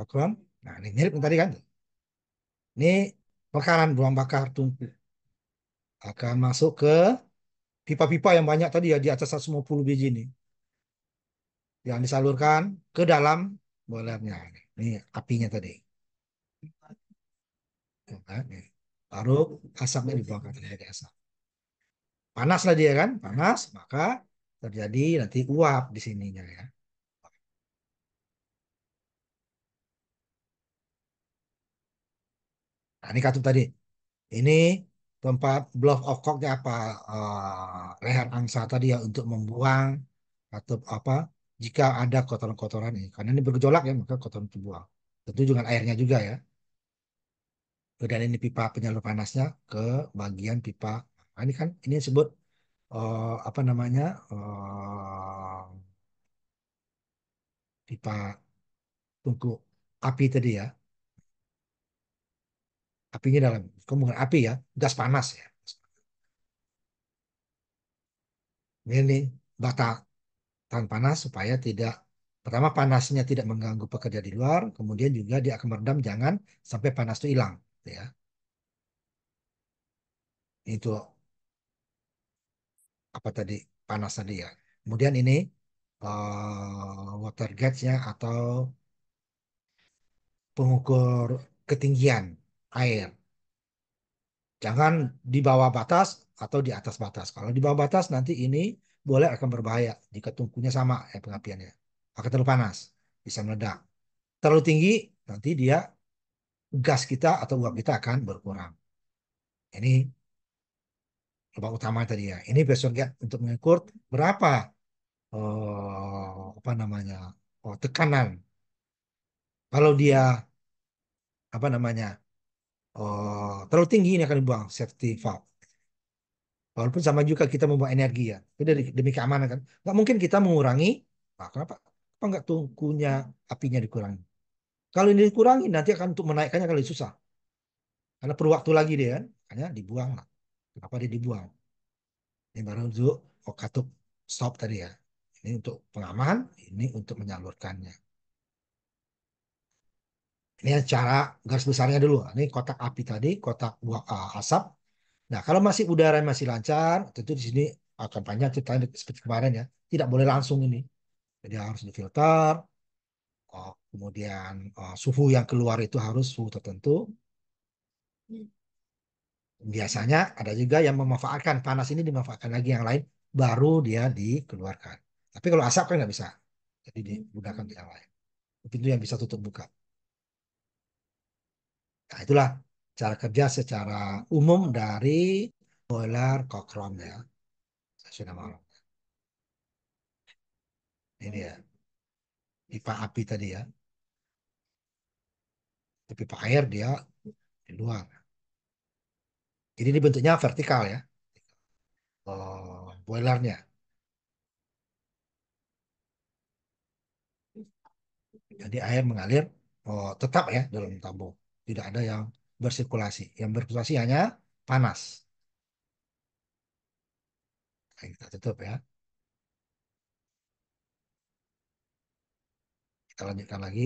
Bakron. Nah, ini mirip yang tadi kan. Ini bakaran buang bakar tungku. Akan masuk ke pipa-pipa yang banyak tadi ya di atas 150 biji ini. Yang disalurkan ke dalam boilernya. Ini apinya tadi. Kan, Baru asapnya ke terjadi asap. Panaslah dia kan, panas maka terjadi nanti uap di sininya ya. Nah, ini katup tadi. Ini tempat bluff of cocknya apa uh, leher angsa tadi ya untuk membuang atau apa jika ada kotoran-kotoran ini karena ini bergejolak ya maka kotoran terbuang tentu dengan airnya juga ya dan ini pipa penyalur panasnya ke bagian pipa nah, ini kan ini disebut uh, apa namanya uh, pipa tungku api tadi ya apinya dalam kemungkinan api ya gas panas ya ini bata tahan panas supaya tidak pertama panasnya tidak mengganggu pekerja di luar kemudian juga dia akan meredam jangan sampai panas itu hilang gitu ya itu apa tadi panas tadi ya kemudian ini uh, water gauge-nya atau pengukur ketinggian air. Jangan di bawah batas atau di atas batas. Kalau di bawah batas nanti ini boleh akan berbahaya jika tungkunya sama ya eh, pengapiannya. akan terlalu panas, bisa meledak. Terlalu tinggi, nanti dia gas kita atau uap kita akan berkurang. Ini lubang utama tadi ya. Ini ya untuk mengukur berapa oh, apa namanya oh, tekanan. Kalau dia apa namanya Eh, terlalu tinggi ini akan dibuang safety valve. Walaupun sama juga kita membuat energi ya, Jadi demi keamanan kan. Nggak mungkin kita mengurangi, nah, kenapa? Apa nggak tungkunya apinya dikurangi? Kalau ini dikurangi nanti akan untuk menaikkannya akan susah. Karena perlu waktu lagi dia kan, hanya dibuang lah. Kenapa dia dibuang? Ini baru untuk oh, katup stop tadi ya. Ini untuk pengaman, ini untuk menyalurkannya. Ini cara garis besarnya dulu. Ini kotak api tadi, kotak uh, asap. Nah, kalau masih udara yang masih lancar, tentu di sini akan kampanye ceritanya seperti kemarin ya, tidak boleh langsung ini. Jadi harus difilter. Oh, kemudian uh, suhu yang keluar itu harus suhu tertentu. Biasanya ada juga yang memanfaatkan panas ini dimanfaatkan lagi yang lain, baru dia dikeluarkan. Tapi kalau asap kan nggak bisa. Jadi digunakan untuk yang lain. Pintu yang bisa tutup buka. Nah, itulah cara kerja secara umum dari boiler kokron ya. Saya sudah mau. Ini ya. Pipa api tadi ya. Tapi pipa air dia di luar. Jadi ini bentuknya vertikal ya. Oh, boilernya. Jadi air mengalir oh, tetap ya dalam tabung. Tidak ada yang bersirkulasi. Yang bersirkulasi hanya panas. Nah, kita tutup ya. Kita lanjutkan lagi.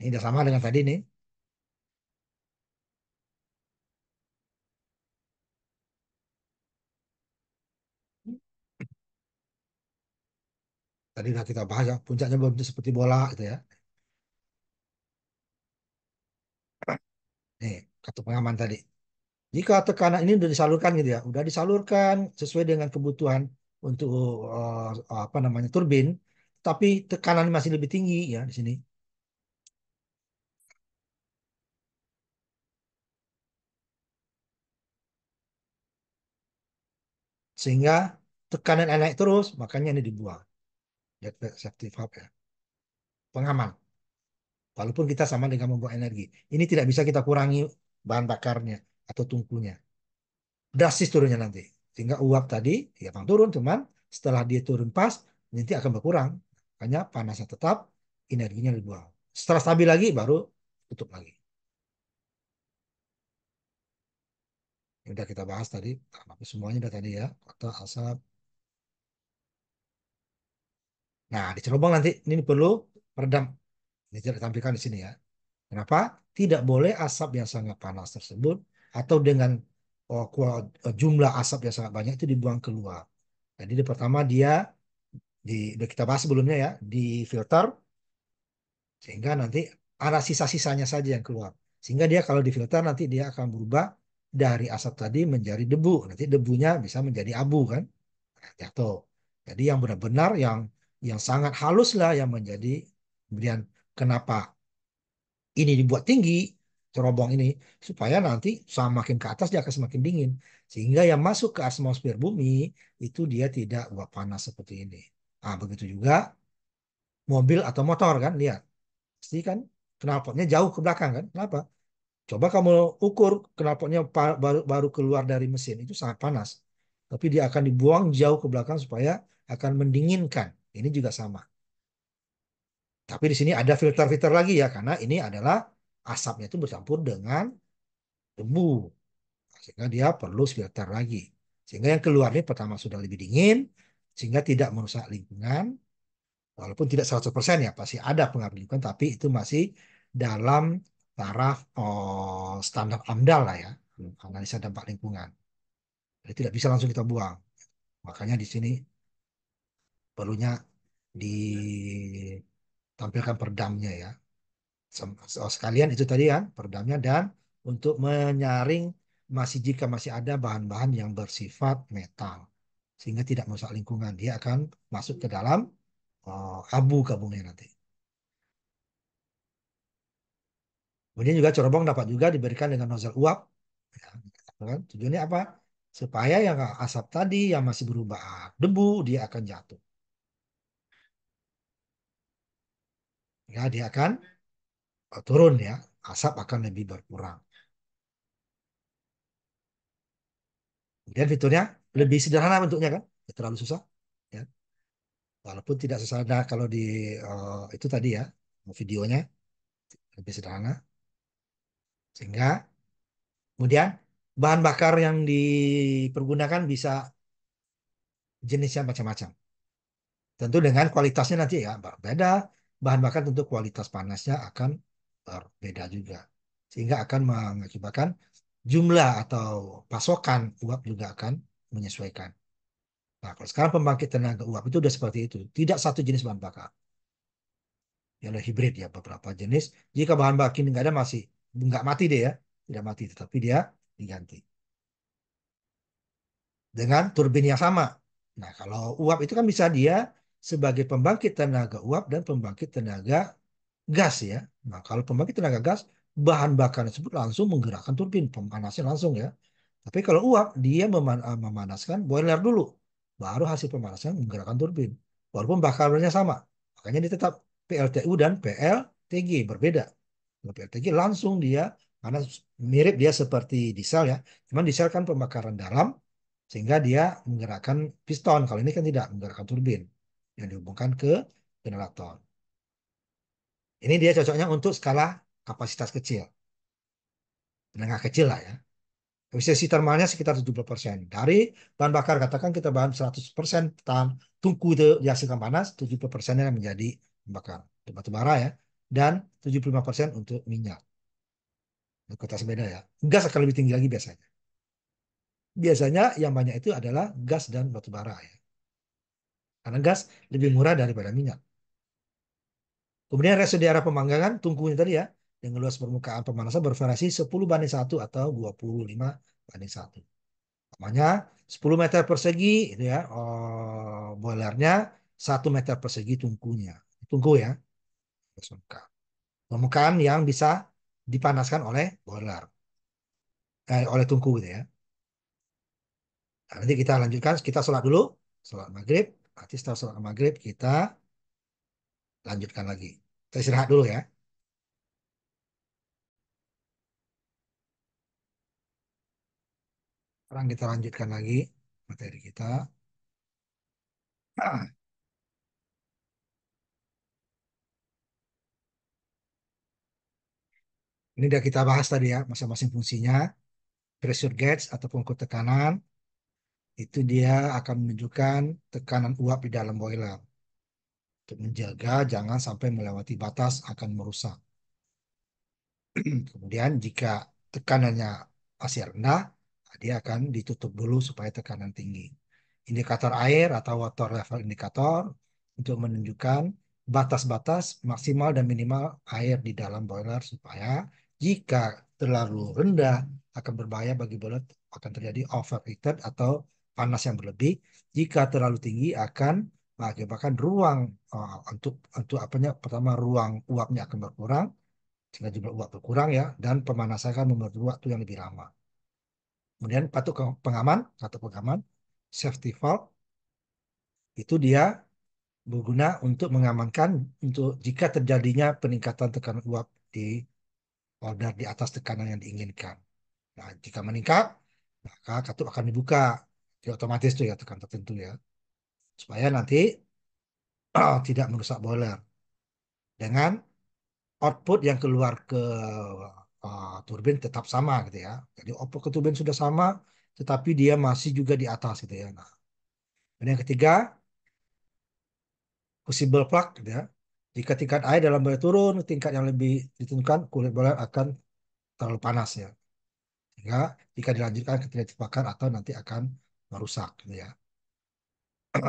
Ini sudah sama dengan tadi nih. Tadi kita bahas ya, puncaknya belum seperti bola gitu ya. nih kartu pengaman tadi. Jika tekanan ini sudah disalurkan gitu ya, udah disalurkan sesuai dengan kebutuhan untuk uh, apa namanya turbin, tapi tekanan masih lebih tinggi ya di sini. Sehingga tekanan naik terus, makanya ini dibuang. safety valve ya. Pengaman. Walaupun kita sama dengan membuang energi. Ini tidak bisa kita kurangi bahan bakarnya atau tungkunya. Drastis turunnya nanti. Sehingga uap tadi ya bang turun, cuman setelah dia turun pas, nanti akan berkurang. Makanya panasnya tetap, energinya lebih Setelah stabil lagi, baru tutup lagi. Ini udah kita bahas tadi, semuanya udah tadi ya, kota asap. Nah, di Cerobong nanti ini perlu peredam ini tidak ditampilkan di sini ya. Kenapa? Tidak boleh asap yang sangat panas tersebut atau dengan oh, oh, jumlah asap yang sangat banyak itu dibuang keluar. Jadi di pertama dia di kita bahas sebelumnya ya, di filter sehingga nanti ada sisa-sisanya saja yang keluar. Sehingga dia kalau di filter nanti dia akan berubah dari asap tadi menjadi debu. Nanti debunya bisa menjadi abu kan? Jatuh. Jadi yang benar-benar yang yang sangat halus lah yang menjadi kemudian Kenapa ini dibuat tinggi, cerobong ini, supaya nanti semakin ke atas dia akan semakin dingin. Sehingga yang masuk ke atmosfer bumi, itu dia tidak uap panas seperti ini. Ah begitu juga mobil atau motor kan, lihat. Pasti kan knalpotnya jauh ke belakang kan, kenapa? Coba kamu ukur knalpotnya baru, baru keluar dari mesin, itu sangat panas. Tapi dia akan dibuang jauh ke belakang supaya akan mendinginkan. Ini juga sama. Tapi di sini ada filter-filter lagi ya, karena ini adalah asapnya itu bercampur dengan debu. Sehingga dia perlu filter lagi. Sehingga yang keluar ini pertama sudah lebih dingin, sehingga tidak merusak lingkungan. Walaupun tidak 100% ya, pasti ada pengaruh lingkungan, tapi itu masih dalam taraf oh, standar AMDAL lah ya, analisa dampak lingkungan. Jadi tidak bisa langsung kita buang. Makanya di sini perlunya di tampilkan perdamnya ya. Oh, sekalian itu tadi ya perdamnya dan untuk menyaring masih jika masih ada bahan-bahan yang bersifat metal sehingga tidak merusak lingkungan dia akan masuk ke dalam uh, abu gabungnya nanti. Kemudian juga cerobong dapat juga diberikan dengan nozzle uap. Ya, gitu kan. Tujuannya apa? Supaya yang asap tadi yang masih berubah debu dia akan jatuh. ya dia akan e, turun ya asap akan lebih berkurang kemudian fiturnya lebih sederhana bentuknya kan Tidak terlalu susah ya walaupun tidak sesederhana kalau di uh, itu tadi ya videonya lebih sederhana sehingga kemudian bahan bakar yang dipergunakan bisa jenisnya macam-macam tentu dengan kualitasnya nanti ya berbeda bahan bakar tentu kualitas panasnya akan berbeda eh, juga sehingga akan mengakibatkan jumlah atau pasokan uap juga akan menyesuaikan. Nah, kalau sekarang pembangkit tenaga uap itu sudah seperti itu, tidak satu jenis bahan bakar. Ya, ada hibrid ya beberapa jenis. Jika bahan bakar ini enggak ada masih enggak mati dia ya, tidak mati, tetapi dia diganti dengan turbin yang sama. Nah, kalau uap itu kan bisa dia sebagai pembangkit tenaga uap dan pembangkit tenaga gas ya. Nah kalau pembangkit tenaga gas bahan bakar tersebut langsung menggerakkan turbin pemanasnya langsung ya. Tapi kalau uap dia meman ah, memanaskan boiler dulu baru hasil pemanasan menggerakkan turbin. Walaupun bakarnya sama. Makanya dia tetap PLTU dan PLTG berbeda. Kalau PLTG langsung dia karena mirip dia seperti diesel ya. Cuman diesel kan pembakaran dalam sehingga dia menggerakkan piston. Kalau ini kan tidak menggerakkan turbin yang dihubungkan ke generator. Ini dia cocoknya untuk skala kapasitas kecil. Menengah kecil lah ya. Efisiensi termalnya sekitar 70%. Dari bahan bakar, katakan kita bahan 100%, tahan tungku itu dihasilkan panas, 70% yang menjadi bakar. Batu bara ya. Dan 75% untuk minyak. Kota beda ya. Gas akan lebih tinggi lagi biasanya. Biasanya yang banyak itu adalah gas dan batu bara ya. Karena gas lebih murah daripada minyak. Kemudian reaksi di arah pemanggangan, tungkunya tadi ya, dengan luas permukaan pemanasan bervariasi 10 banding 1 atau 25 banding 1. Namanya 10 meter persegi itu ya oh, boilernya, 1 meter persegi tungkunya. Tungku ya. Permukaan. Permukaan yang bisa dipanaskan oleh boiler. Eh, oleh tungku gitu ya. Nah, nanti kita lanjutkan, kita sholat dulu, sholat maghrib. Nanti setelah sholat maghrib kita lanjutkan lagi. Kita istirahat dulu ya. Sekarang kita lanjutkan lagi materi kita. Ini sudah kita bahas tadi ya, masing-masing fungsinya. Pressure gauge ataupun pengikut tekanan, itu dia akan menunjukkan tekanan uap di dalam boiler. Untuk menjaga jangan sampai melewati batas akan merusak. Kemudian jika tekanannya masih rendah, dia akan ditutup dulu supaya tekanan tinggi. Indikator air atau water level indikator untuk menunjukkan batas-batas maksimal dan minimal air di dalam boiler supaya jika terlalu rendah akan berbahaya bagi boiler akan terjadi overheated atau panas yang berlebih jika terlalu tinggi akan mengakibatkan ruang uh, untuk untuk apanya pertama ruang uapnya akan berkurang sehingga jumlah uap berkurang ya dan pemanasan akan memerlukan waktu yang lebih lama. Kemudian patuh pengaman atau pengaman safety valve itu dia berguna untuk mengamankan untuk jika terjadinya peningkatan tekanan uap di order di atas tekanan yang diinginkan. Nah, jika meningkat, maka katup akan dibuka di ya, otomatis tuh ya tekan tertentu ya supaya nanti oh, tidak merusak boiler dengan output yang keluar ke uh, turbin tetap sama gitu ya jadi output ke turbin sudah sama tetapi dia masih juga di atas gitu ya nah dan yang ketiga possible plug gitu ya jika tingkat air dalam boiler turun tingkat yang lebih ditentukan kulit boiler akan terlalu panas ya sehingga jika dilanjutkan ketika titik atau nanti akan merusak gitu ya.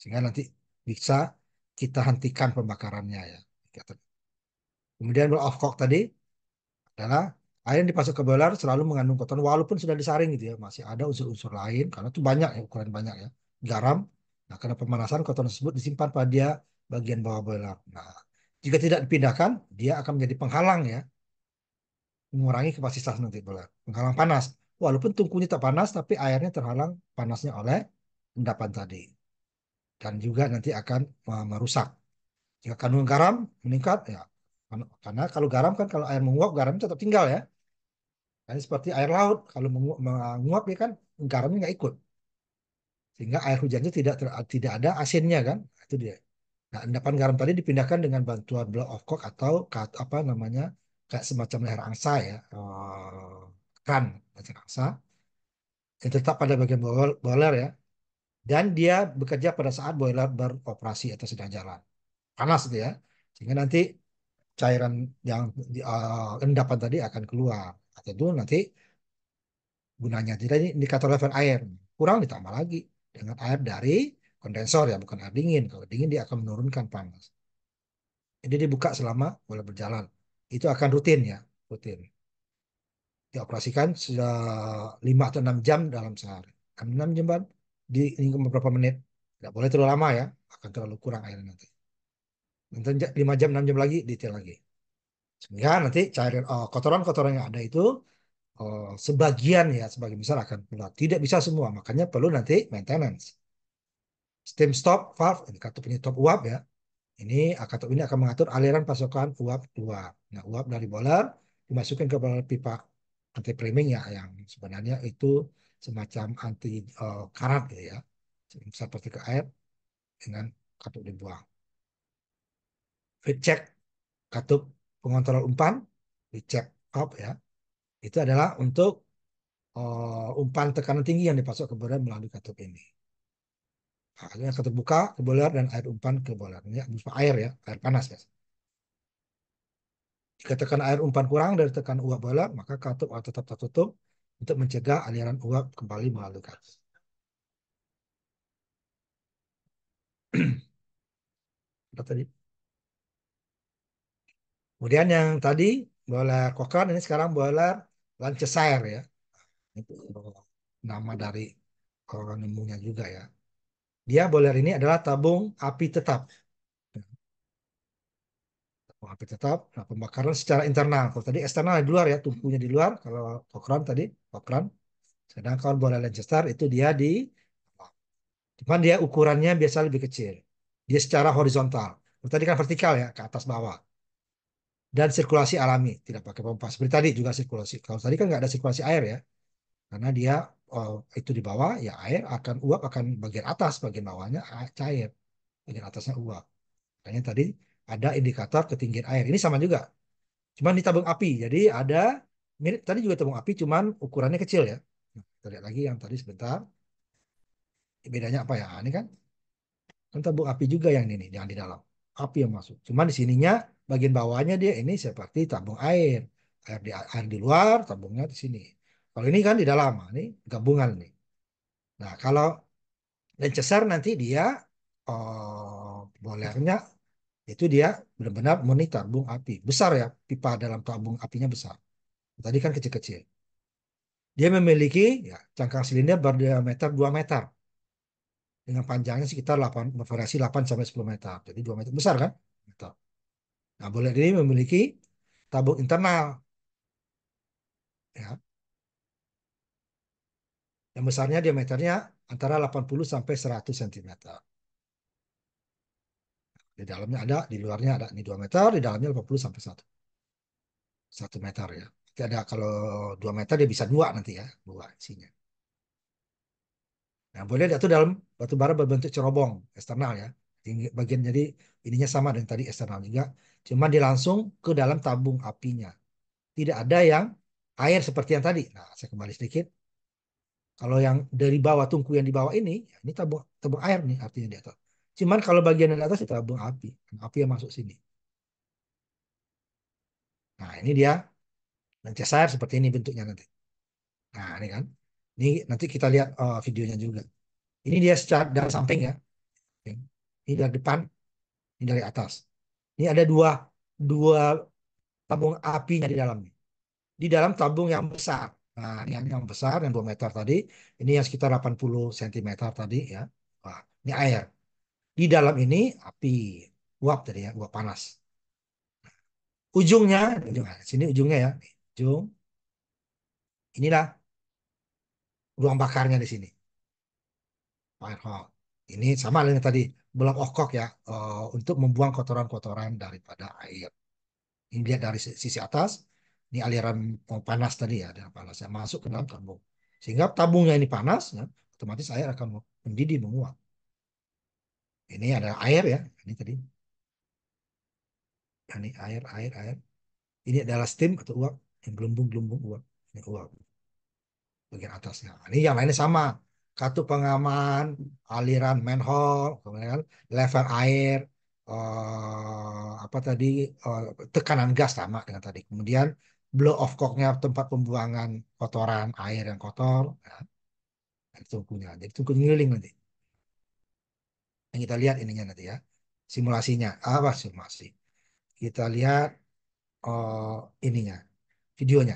Sehingga nanti bisa kita hentikan pembakarannya ya. Gitu. Kemudian ball off cock tadi adalah air yang dipasok ke boiler selalu mengandung kotoran walaupun sudah disaring gitu ya masih ada unsur-unsur lain karena itu banyak ya ukuran banyak ya garam nah karena pemanasan kotoran tersebut disimpan pada dia bagian bawah boiler nah jika tidak dipindahkan dia akan menjadi penghalang ya mengurangi kapasitas nanti boiler penghalang panas walaupun tungkunya tak panas tapi airnya terhalang panasnya oleh endapan tadi dan juga nanti akan eh, merusak jika kandungan garam meningkat ya kan, karena kalau garam kan kalau air menguap garam tetap tinggal ya ini kan seperti air laut kalau menguap, menguap ya kan garamnya nggak ikut sehingga air hujannya tidak tidak ada asinnya kan nah, itu dia nah endapan garam tadi dipindahkan dengan bantuan blow of cock atau apa namanya kayak semacam leher angsa ya oh kan baca angsa yang tetap pada bagian boiler ya dan dia bekerja pada saat boiler beroperasi atau sedang jalan panas itu ya sehingga nanti cairan yang uh, endapan tadi akan keluar itu nanti gunanya tidak ini indikator level air kurang ditambah lagi dengan air dari kondensor ya bukan air dingin kalau dingin dia akan menurunkan panas jadi dibuka selama bola berjalan itu akan rutin ya rutin dioperasikan sudah 5 atau 6 jam dalam sehari. 6 jam di beberapa menit. Tidak boleh terlalu lama ya, akan terlalu kurang air nanti. Nanti 5 jam, 6 jam lagi, detail lagi. Sehingga nanti cairan eh, kotoran-kotoran yang ada itu oh, sebagian ya, sebagian besar akan keluar. Tidak bisa semua, makanya perlu nanti maintenance. Steam stop valve, ini katup penyetop uap ya. Ini katup ini akan mengatur aliran pasokan uap keluar. Nah, uap dari boiler dimasukkan ke pipa anti framing ya yang sebenarnya itu semacam anti uh, karat gitu ya Seperti ke air dengan katup dibuang check katup pengontrol umpan check up ya itu adalah untuk uh, umpan tekanan tinggi yang dipasok ke bola melalui katup ini akhirnya katup buka ke bola dan air umpan ke bola ini air ya air panas ya jika tekan air umpan kurang dari tekan uap bola, maka katup atau tetap tertutup untuk mencegah aliran uap kembali melalui ke tadi. Kemudian yang tadi boiler kokan ini sekarang boiler Lancesair ya. Itu nama dari orang nemunya juga ya. Dia boiler ini adalah tabung api tetap api tetap. Nah, pembakaran secara internal. Kalau tadi eksternal di luar ya, tumpunya di luar. Kalau Cochrane tadi, Cochrane. Sedangkan kalau bola Lancaster itu dia di Cuman dia ukurannya biasa lebih kecil. Dia secara horizontal. Kalau tadi kan vertikal ya, ke atas bawah. Dan sirkulasi alami, tidak pakai pompa. Seperti tadi juga sirkulasi. Kalau tadi kan nggak ada sirkulasi air ya. Karena dia oh, itu di bawah, ya air akan uap akan bagian atas, bagian bawahnya ah, cair. Bagian atasnya uap. Makanya tadi ada indikator ketinggian air. Ini sama juga. Cuman di tabung api. Jadi ada mirip tadi juga tabung api cuman ukurannya kecil ya. Nah, kita lihat lagi yang tadi sebentar. Bedanya apa ya? Nah, ini kan kan tabung api juga yang ini yang di dalam. Api yang masuk. Cuman di sininya bagian bawahnya dia ini seperti tabung air. Air di air di luar, tabungnya di sini. Kalau ini kan di dalam, nah, ini gabungan nih. Nah, kalau Lancaster nanti dia oh, bolernya itu dia benar-benar murni tabung api besar ya pipa dalam tabung apinya besar tadi kan kecil-kecil dia memiliki ya, cangkang silinder berdiameter 2 meter dengan panjangnya sekitar 8 variasi 8 sampai 10 meter jadi 2 meter besar kan nah boleh ini memiliki tabung internal ya yang besarnya diameternya antara 80 sampai 100 cm di dalamnya ada, di luarnya ada. Ini 2 meter, di dalamnya 80 sampai 1. 1 meter ya. Nanti ada kalau 2 meter dia bisa dua nanti ya, dua isinya. Nah, boleh lihat diatur dalam batu bara berbentuk cerobong eksternal ya. Bagian jadi ininya sama dengan tadi eksternal juga. Cuman dilangsung ke dalam tabung apinya. Tidak ada yang air seperti yang tadi. Nah, saya kembali sedikit. Kalau yang dari bawah tungku yang di bawah ini, ya, ini tabung tabung air nih artinya di atas. Cuman kalau bagian yang atas itu tabung api. Api yang masuk sini. Nah ini dia. Nanti saya seperti ini bentuknya nanti. Nah ini kan. Ini nanti kita lihat uh, videonya juga. Ini dia secara dari samping ya. Ini dari depan. Ini dari atas. Ini ada dua, dua tabung apinya di dalamnya. Di dalam tabung yang besar. Nah, ini yang, yang besar yang 2 meter tadi. Ini yang sekitar 80 cm tadi ya. Wah, ini air. Di dalam ini api uap tadi ya, uap panas. Ujungnya, sini ujungnya ya, ujung. Inilah ruang bakarnya di sini. hall Ini sama dengan tadi belok okok ya eh, untuk membuang kotoran-kotoran daripada air. Ini lihat dari sisi atas, ini aliran panas tadi ya, aliran panasnya masuk ke dalam tabung. Sehingga tabungnya ini panas, ya, otomatis air akan mendidih menguap ini ada air ya ini tadi ini air air air ini adalah steam atau uap yang gelembung gelembung uap ini uap bagian atasnya ini yang lainnya sama kartu pengaman aliran manhole kemudian kan, level air uh, apa tadi uh, tekanan gas sama dengan tadi kemudian blow off cocknya tempat pembuangan kotoran air yang kotor ya. Nah, tungkunya jadi tungku ngeliling nanti yang kita lihat ininya nanti ya simulasinya apa simulasi kita lihat uh, ininya videonya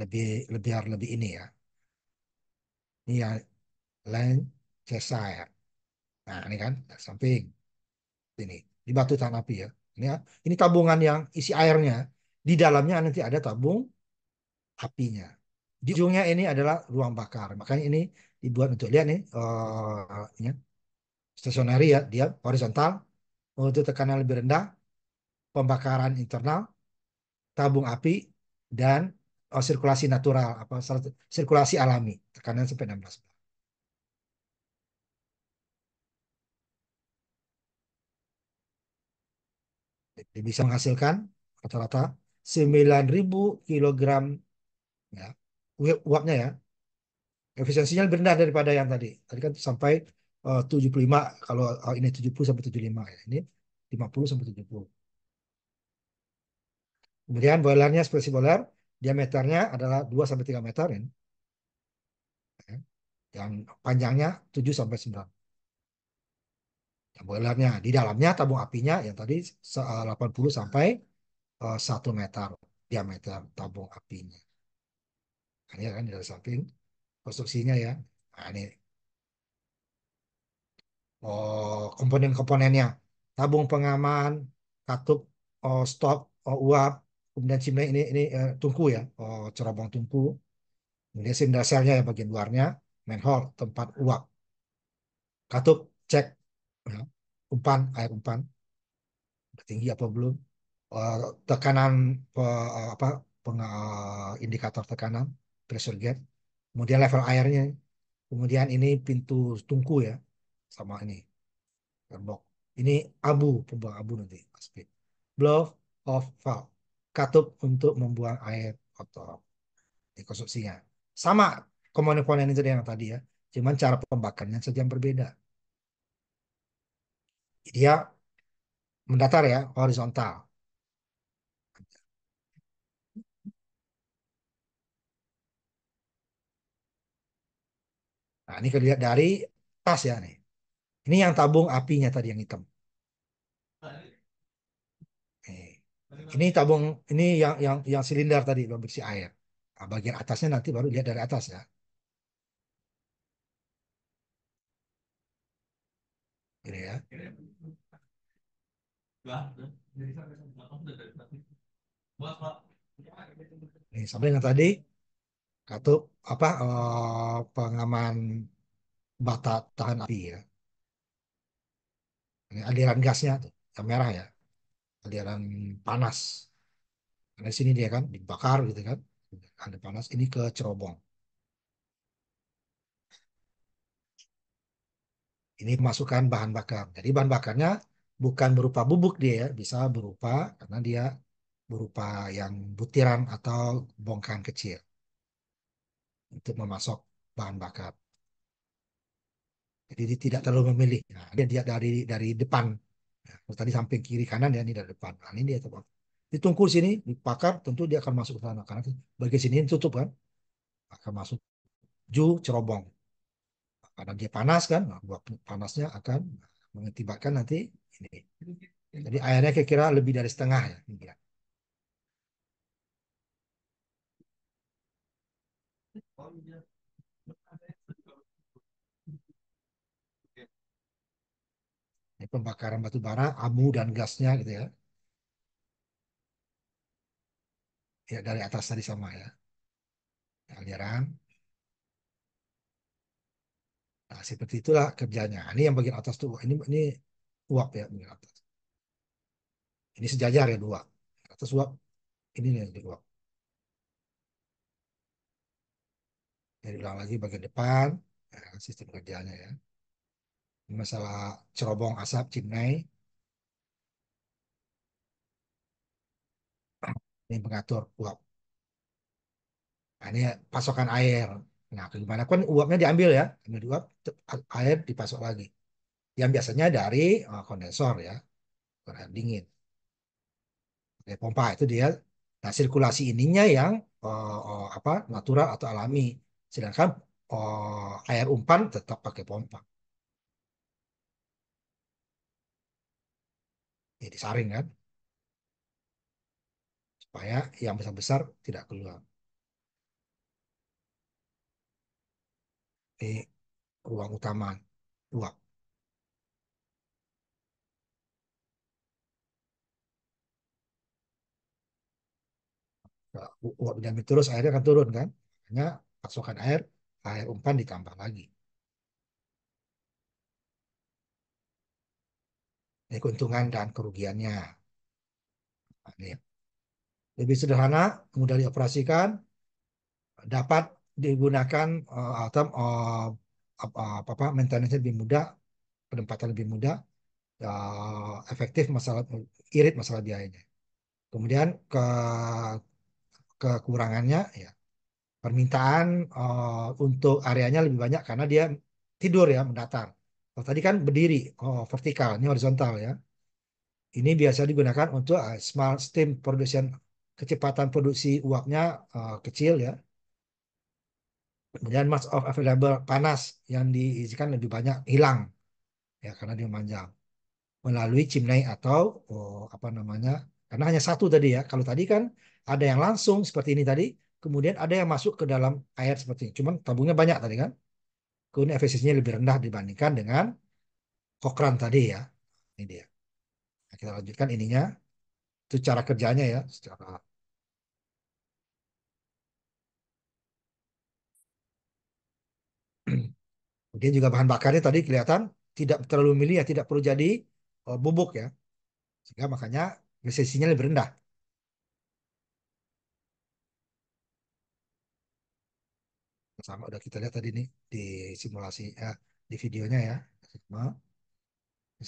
lebih lebih lebih ini ya ini yang Lancashire ya. nah ini kan nah, samping ini di batu tanah api ya ini ya. ini tabungan yang isi airnya di dalamnya nanti ada tabung apinya di ujungnya ini adalah ruang bakar makanya ini dibuat untuk lihat nih uh, ya, stationary ya dia horizontal untuk tekanan lebih rendah pembakaran internal tabung api dan uh, sirkulasi natural apa sirkulasi alami tekanan sampai 16 bar. jadi bisa menghasilkan rata-rata 9.000 kg ya, uapnya ya efisiensinya lebih rendah daripada yang tadi. Tadi kan sampai eh, uh, 75 kalau uh, ini 70 sampai 75 ya. Ini 50 sampai 70. Kemudian boilernya spesies boiler diameternya adalah 2 sampai 3 meter ini. Ya. ya. Yang panjangnya 7 sampai 9. Yang boilernya di dalamnya tabung apinya yang tadi 80 eh, sampai uh, 1 meter diameter tabung apinya. Nah, ini kan dari samping konstruksinya ya. Nah, ini oh, komponen-komponennya. Tabung pengaman, katup, oh, stop, oh, uap, kemudian cimle ini ini eh, tungku ya, oh, cerobong tungku. Kemudian silinder selnya yang bagian luarnya, manhole tempat uap. Katup cek ya, umpan air umpan tinggi apa belum uh, tekanan uh, apa peng, uh, indikator tekanan pressure gate kemudian level airnya, kemudian ini pintu tungku ya, sama ini gerbok. Ini abu, pembuang abu nanti, aspid. Blow of valve, katup untuk membuang air kotor di konstruksinya. Sama komponen-komponen itu yang tadi ya, cuman cara pembakarnya saja yang berbeda. Dia mendatar ya, horizontal. Nah, ini kelihat dari tas ya nih. Ini yang tabung apinya tadi yang hitam. Nih. Ini tabung ini yang yang yang silinder tadi belum bersih air. Nah, bagian atasnya nanti baru lihat dari atas ya. Ini ya. Nih, sampai dengan tadi atau apa uh, pengaman bata tahan api ya. Ini aliran gasnya tuh, yang merah ya. Aliran panas. Karena sini dia kan dibakar gitu kan. Ada panas ini ke cerobong. ini masukkan bahan bakar. Jadi bahan bakarnya bukan berupa bubuk dia, ya. bisa berupa karena dia berupa yang butiran atau bongkahan kecil untuk memasok bahan bakar. Jadi tidak terlalu memilih. Nah, dia, dia dari dari depan. Nah, tadi samping kiri kanan ya ini dari depan. Nah, ini dia tempat ditungku sini dipakar tentu dia akan masuk ke sana karena Bagi sini tutup kan. Akan masuk ju cerobong. Karena dia panas kan, nah, panasnya akan mengakibatkan nanti ini. Jadi airnya kira-kira lebih dari setengah ya. ini pembakaran batu bara, abu dan gasnya gitu ya. Ya dari atas tadi sama ya. Aliran. Nah, seperti itulah kerjanya. Ini yang bagian atas tuh ini ini uap ya bagian atas. Ini sejajar ya dua. Atas uap, ini nih uap. Jadi ulang lagi bagian depan, ya, sistem kerjanya ya. Ini masalah cerobong asap, cimnai. Ini mengatur uap. Nah, ini pasokan air. Nah, gimana Kan uapnya diambil ya. Ambil uap, air dipasok lagi. Yang biasanya dari uh, kondensor ya. Air dingin. Oke, pompa itu dia. Nah, sirkulasi ininya yang uh, uh, apa natural atau alami. Sedangkan oh, air umpan tetap pakai pompa. jadi ya, disaring kan. Supaya yang besar-besar tidak keluar. Ini ruang utama luap. uap dinamik terus airnya akan turun kan hanya pasokan air, air umpan ditambah lagi. Ini keuntungan dan kerugiannya. Ini. Lebih sederhana, mudah dioperasikan, dapat digunakan uh, eh, atau uh, eh, apa, apa maintenance lebih mudah, penempatan lebih mudah, uh, efektif masalah irit masalah biayanya. Kemudian ke kekurangannya ya permintaan uh, untuk areanya lebih banyak karena dia tidur ya mendatar. Kalau tadi kan berdiri, oh, vertikal, ini horizontal ya. Ini biasa digunakan untuk uh, eh, small steam production, kecepatan produksi uapnya uh, kecil ya. Kemudian mass of available panas yang diizinkan lebih banyak hilang ya karena dia memanjang melalui chimney atau oh, apa namanya karena hanya satu tadi ya. Kalau tadi kan ada yang langsung seperti ini tadi, kemudian ada yang masuk ke dalam air seperti ini. Cuman tabungnya banyak tadi kan. Kemudian efisiensinya lebih rendah dibandingkan dengan kokran tadi ya. Ini dia. Nah, kita lanjutkan ininya. Itu cara kerjanya ya. Secara Kemudian juga bahan bakarnya tadi kelihatan tidak terlalu milih ya, tidak perlu jadi eh, bubuk ya. Sehingga makanya resesinya lebih rendah. sama udah kita lihat tadi nih di simulasi ya di videonya ya sama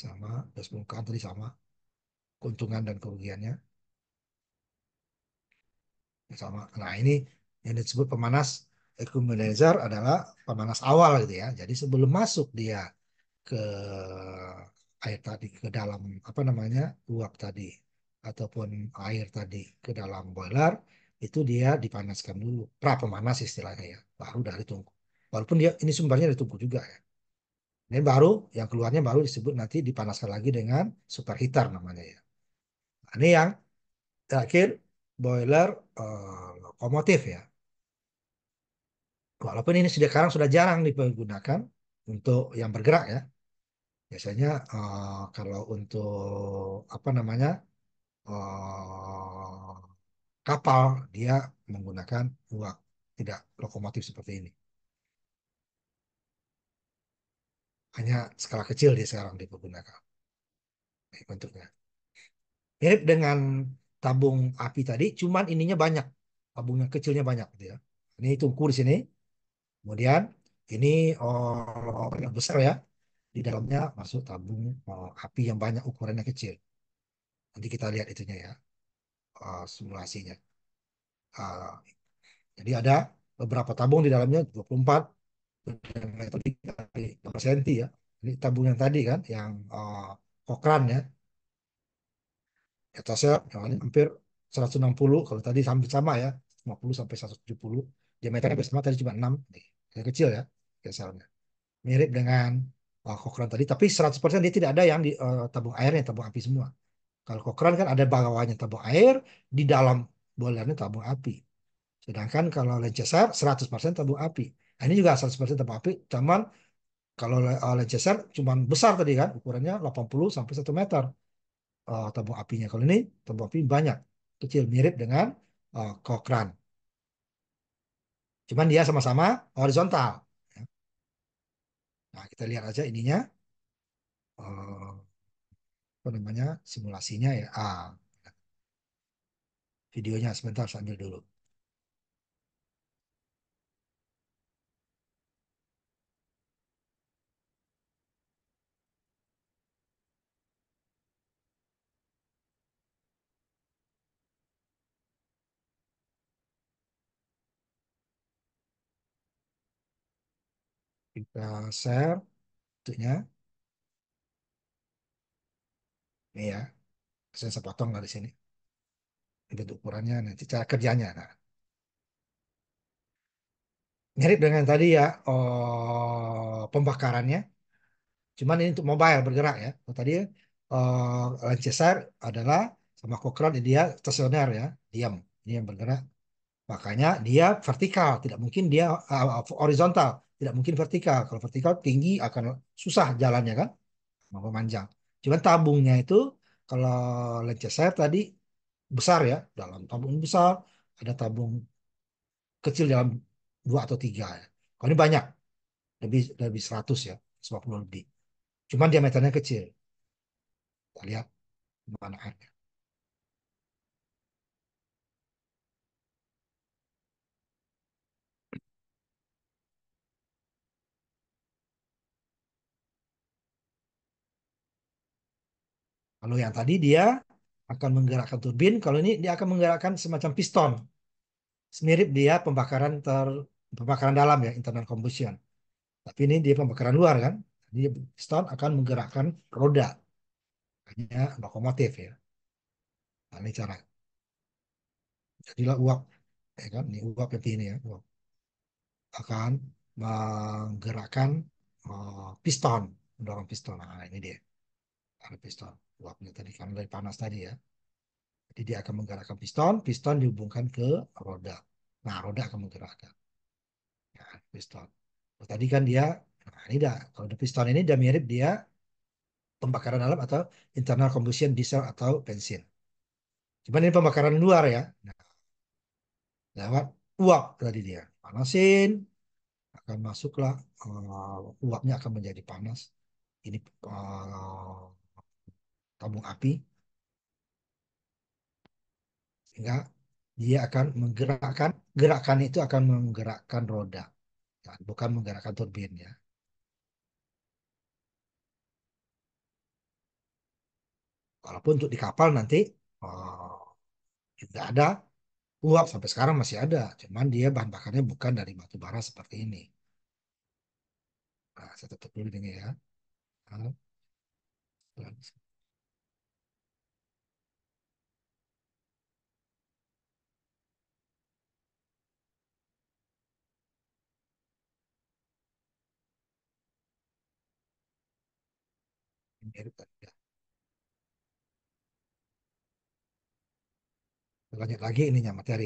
sama plus permukaan tadi sama keuntungan dan kerugiannya sama nah ini yang disebut pemanas equalizer adalah pemanas awal gitu ya jadi sebelum masuk dia ke air tadi ke dalam apa namanya uap tadi ataupun air tadi ke dalam boiler itu dia dipanaskan dulu pra pemanas istilahnya ya baru dari tungku walaupun dia ini sumbernya dari tungku juga ya ini baru yang keluarnya baru disebut nanti dipanaskan lagi dengan super heater namanya ya nah, ini yang terakhir boiler uh, ya walaupun ini sekarang sudah jarang digunakan untuk yang bergerak ya biasanya uh, kalau untuk apa namanya uh, kapal dia menggunakan uap, tidak lokomotif seperti ini. Hanya skala kecil dia sekarang dipergunakan bentuknya. Mirip dengan tabung api tadi, cuman ininya banyak, tabungnya kecilnya banyak, gitu ya. Ini tungku di sini, kemudian ini oh, yang besar ya, di dalamnya masuk tabung oh, api yang banyak ukurannya kecil. Nanti kita lihat itunya ya uh, simulasinya. Uh, jadi ada beberapa tabung di dalamnya 24 metode senti ya. Ini tabung yang tadi kan yang uh, eh, Cochrane ya. Di atasnya yang hampir 160 kalau tadi sampai sama ya 50 sampai 170 diameternya sama tadi cuma 6 nih kecil ya dasarnya mirip dengan uh, Cochrane tadi tapi 100% dia tidak ada yang di uh, tabung airnya tabung api semua kalau kokran kan ada bawahnya tabung air, di dalam bolernya tabung api. Sedangkan kalau Lancaster 100% tabung api. Nah, ini juga 100% tabung api, cuman kalau eh, Lancaster cuman besar tadi kan, ukurannya 80 sampai 1 meter uh, tabung apinya. Kalau ini tabung api banyak, kecil mirip dengan uh, eh, Cochrane. Cuman dia sama-sama horizontal. Ya. Nah, kita lihat aja ininya. Uh, apa namanya simulasinya ya A. Videonya sebentar saya ambil dulu. kita share bentuknya ini ya saya sepotong dari sini bentuk ukurannya nanti cara kerjanya nah mirip dengan tadi ya oh, pembakarannya cuman ini untuk mobile bergerak ya oh, tadi oh, eh, Lancaster adalah sama kokron dia stasioner ya diam ini yang bergerak makanya dia vertikal tidak mungkin dia uh, horizontal tidak mungkin vertikal kalau vertikal tinggi akan susah jalannya kan mau panjang Cuman tabungnya itu kalau saya tadi besar ya, dalam tabung besar, ada tabung kecil dalam dua atau tiga. Ya. Kalau ini banyak, lebih lebih 100 ya, 50 lebih. Cuman diameternya kecil. Kita lihat mana ada. Kalau yang tadi dia akan menggerakkan turbin, kalau ini dia akan menggerakkan semacam piston. Semirip dia pembakaran ter pembakaran dalam ya, internal combustion. Tapi ini dia pembakaran luar kan. Jadi piston akan menggerakkan roda. Hanya lokomotif ya. Nah, ini cara. Jadilah uap. Ya kan? Ini uap yang ini ya. Uap. Akan menggerakkan uh, piston. Mendorong piston. Nah, ini dia. Ada piston uapnya tadi karena dari panas tadi ya. Jadi dia akan menggerakkan piston, piston dihubungkan ke roda. Nah, roda akan menggerakkan. Nah, piston. Nah, tadi kan dia, nah ini dah, kalau di piston ini dia mirip dia pembakaran dalam atau internal combustion diesel atau bensin. Cuman ini pembakaran luar ya. Nah, lewat uap tadi dia. Panasin, akan masuklah uh, uapnya akan menjadi panas. Ini uh, tabung api sehingga dia akan menggerakkan gerakan itu akan menggerakkan roda nah, bukan menggerakkan turbin ya walaupun untuk di kapal nanti oh, eh, tidak ada uap sampai sekarang masih ada cuman dia bahan bakarnya bukan dari batu bara seperti ini nah saya tutup dulu ini ya nah, daripada ya. lanjut lagi ininya materi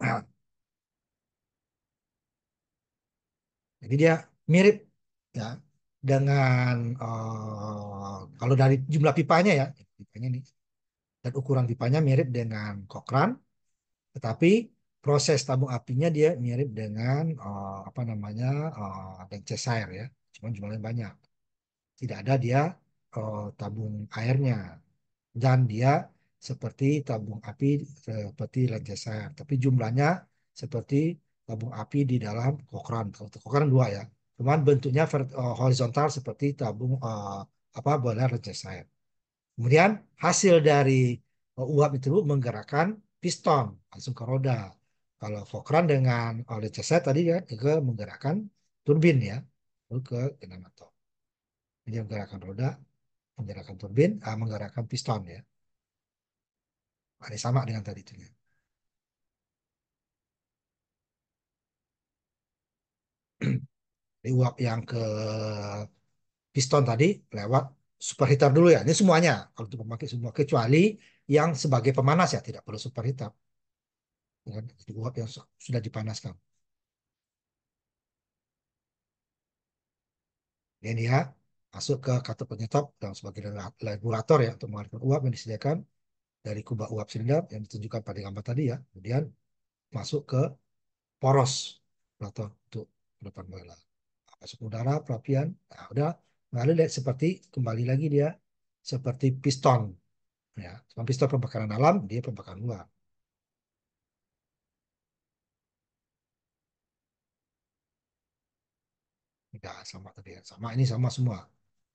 jadi dia mirip ya dengan uh, kalau dari jumlah pipanya ya pipanya nih dan ukuran pipanya mirip dengan kokran tetapi proses tabung apinya dia mirip dengan uh, apa namanya uh, eh, Lancashire ya cuma jumlahnya banyak tidak ada dia uh, tabung airnya dan dia seperti tabung api seperti saya tapi jumlahnya seperti tabung api di dalam kokran kalau kokran dua ya cuman bentuknya eh, horizontal seperti tabung uh, apa bola saya kemudian hasil dari uh, uap itu menggerakkan piston langsung ke roda kalau kokran dengan uh, Lancaster tadi ya ke menggerakkan turbin ya ke generator yang menggerakkan roda, menggerakkan turbin, ah, menggerakkan piston ya. ada sama dengan tadi itu. Di ya. uap yang ke piston tadi lewat superheater dulu ya. Ini semuanya kalau untuk pemakai semua kecuali yang sebagai pemanas ya tidak perlu superheater. Dengan uap yang sudah dipanaskan. Ini ya masuk ke kata penyetop dan sebagai regulator ya untuk mengeluarkan uap yang disediakan dari kubah uap silinder yang ditunjukkan pada gambar tadi ya kemudian masuk ke poros atau untuk depan boiler masuk udara perapian nah udah mengalir seperti kembali lagi dia seperti piston ya cuma piston pembakaran alam dia pembakaran luar Enggak, sama tadi. Ya. Sama ini sama semua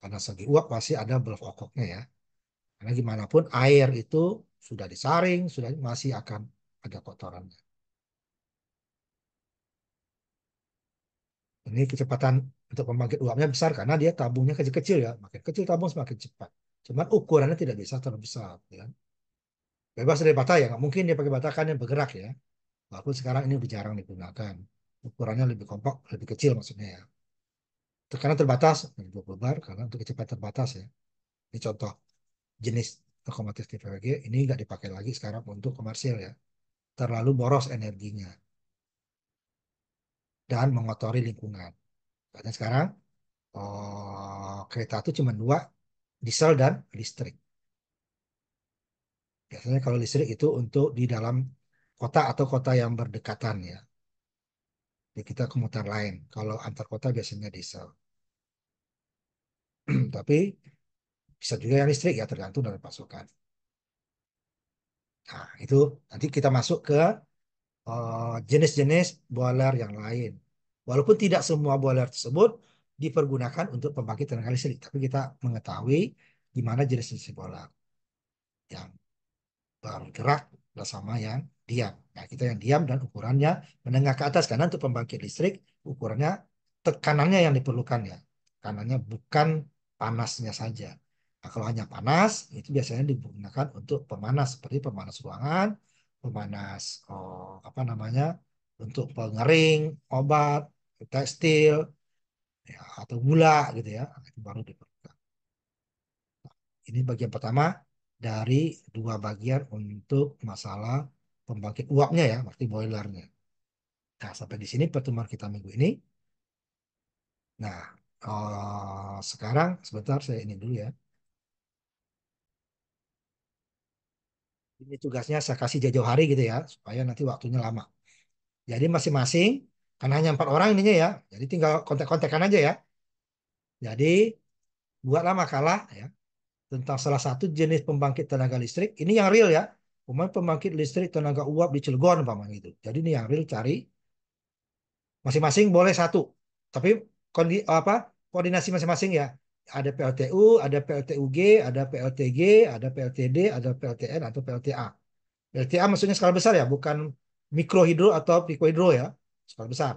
karena segi uap pasti ada bluff okoknya ya. Karena gimana pun air itu sudah disaring, sudah masih akan ada kotorannya. Ini kecepatan untuk pembangkit uapnya besar karena dia tabungnya kecil-kecil ya. Makin kecil tabung semakin cepat. Cuman ukurannya tidak bisa terlalu besar. Ya. Kan? Bebas dari bata ya, nggak mungkin dia pakai batakan yang bergerak ya. Walaupun sekarang ini lebih jarang digunakan. Ukurannya lebih kompak, lebih kecil maksudnya ya karena terbatas 20 bar karena untuk kecepatan terbatas ya ini contoh jenis otomatis TVG ini nggak dipakai lagi sekarang untuk komersil ya terlalu boros energinya dan mengotori lingkungan karena sekarang oh, kereta itu cuma dua diesel dan listrik biasanya kalau listrik itu untuk di dalam kota atau kota yang berdekatan ya di kita komuter lain. Kalau antar kota biasanya diesel. Tapi bisa juga yang listrik ya tergantung dari pasokan. Nah, itu nanti kita masuk ke eh, jenis-jenis uh, boiler yang lain. Walaupun tidak semua boiler tersebut dipergunakan untuk pembangkit tenaga listrik, tapi kita mengetahui gimana jenis-jenis boiler yang bergerak bersama yang diam. Nah, kita yang diam dan ukurannya menengah ke atas karena untuk pembangkit listrik ukurannya tekanannya yang diperlukan ya. Tekanannya bukan panasnya saja. Nah, kalau hanya panas itu biasanya digunakan untuk pemanas seperti pemanas ruangan, pemanas oh, apa namanya untuk pengering obat, tekstil, ya, atau gula gitu ya nah, itu baru diperlukan. Nah, ini bagian pertama dari dua bagian untuk masalah pembangkit uapnya ya, berarti boilernya. Nah, sampai di sini pertemuan kita minggu ini. Nah, uh, sekarang sebentar saya ini dulu ya. Ini tugasnya saya kasih jauh hari gitu ya, supaya nanti waktunya lama. Jadi masing-masing, karena hanya empat orang ininya ya, jadi tinggal kontak-kontakan aja ya. Jadi buatlah makalah ya tentang salah satu jenis pembangkit tenaga listrik. Ini yang real ya, umpamanya pembangkit listrik tenaga uap di Cilegon, umpamanya gitu. Jadi ini yang real cari masing-masing boleh satu, tapi kondi, apa koordinasi masing-masing ya. Ada PLTU, ada PLTUG, ada PLTG, ada PLTD, ada PLTN atau PLTA. PLTA maksudnya skala besar ya, bukan mikrohidro atau pikohidro ya, skala besar.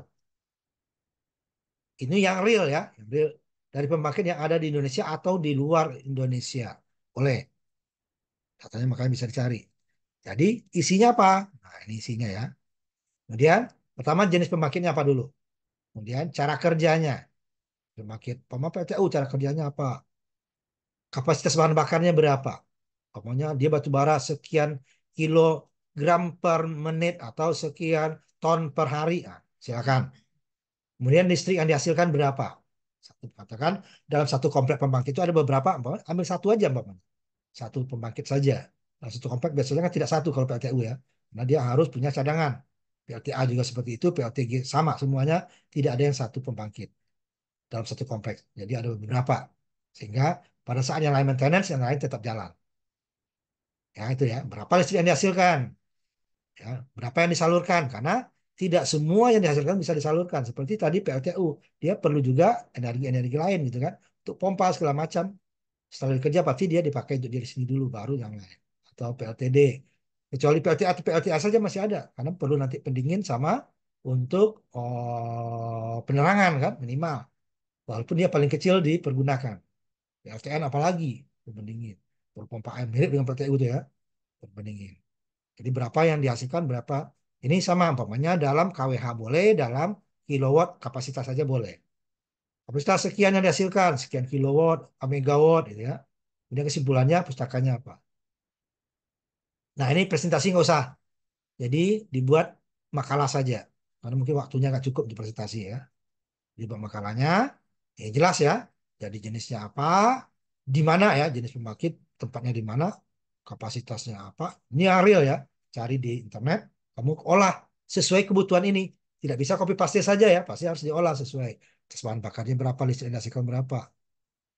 Ini yang real ya, real dari pembangkit yang ada di Indonesia atau di luar Indonesia. Boleh. Katanya makanya bisa dicari. Jadi isinya apa? Nah, ini isinya ya. Kemudian pertama jenis pembangkitnya apa dulu? Kemudian cara kerjanya. Pembangkit PLTU uh, cara kerjanya apa? Kapasitas bahan bakarnya berapa? Pokoknya dia batu bara sekian kilogram per menit atau sekian ton per hari. Nah, silakan. Kemudian listrik yang dihasilkan berapa? Satu katakan dalam satu komplek pembangkit itu ada beberapa, ambil satu aja Mbak. Satu pembangkit saja. Nah, satu komplek biasanya kan tidak satu kalau PLTU ya. Nah, dia harus punya cadangan. PLTA juga seperti itu, PLTG sama semuanya, tidak ada yang satu pembangkit dalam satu kompleks. Jadi ada beberapa. Sehingga pada saat yang lain maintenance, yang lain tetap jalan. Ya itu ya, berapa listrik yang dihasilkan? Ya, berapa yang disalurkan? Karena tidak semua yang dihasilkan bisa disalurkan. Seperti tadi PLTU, dia perlu juga energi-energi lain gitu kan. Untuk pompa segala macam. Setelah dikerja pasti dia dipakai untuk diri sendiri dulu, baru yang lain atau PLTD. Kecuali PLTA atau PLTA saja masih ada karena perlu nanti pendingin sama untuk oh, penerangan kan minimal. Walaupun dia paling kecil dipergunakan. PLTN apalagi pendingin. Pompa air mirip dengan PLTU itu ya, pendingin. Jadi berapa yang dihasilkan berapa ini sama umpamanya dalam KWH boleh, dalam kilowatt kapasitas saja boleh. Kapasitas sekian yang dihasilkan, sekian kilowatt, megawatt gitu ya. Kemudian kesimpulannya pustakanya apa? Nah ini presentasi nggak usah. Jadi dibuat makalah saja. Karena mungkin waktunya nggak cukup di presentasi ya. Dibuat makalahnya, ya jelas ya. Jadi jenisnya apa, di mana ya, jenis pembangkit, tempatnya di mana, kapasitasnya apa. Ini yang real ya, cari di internet, kamu olah sesuai kebutuhan ini. Tidak bisa copy paste saja ya, pasti harus diolah sesuai. Tes bahan bakarnya berapa, listrik dihasilkan berapa.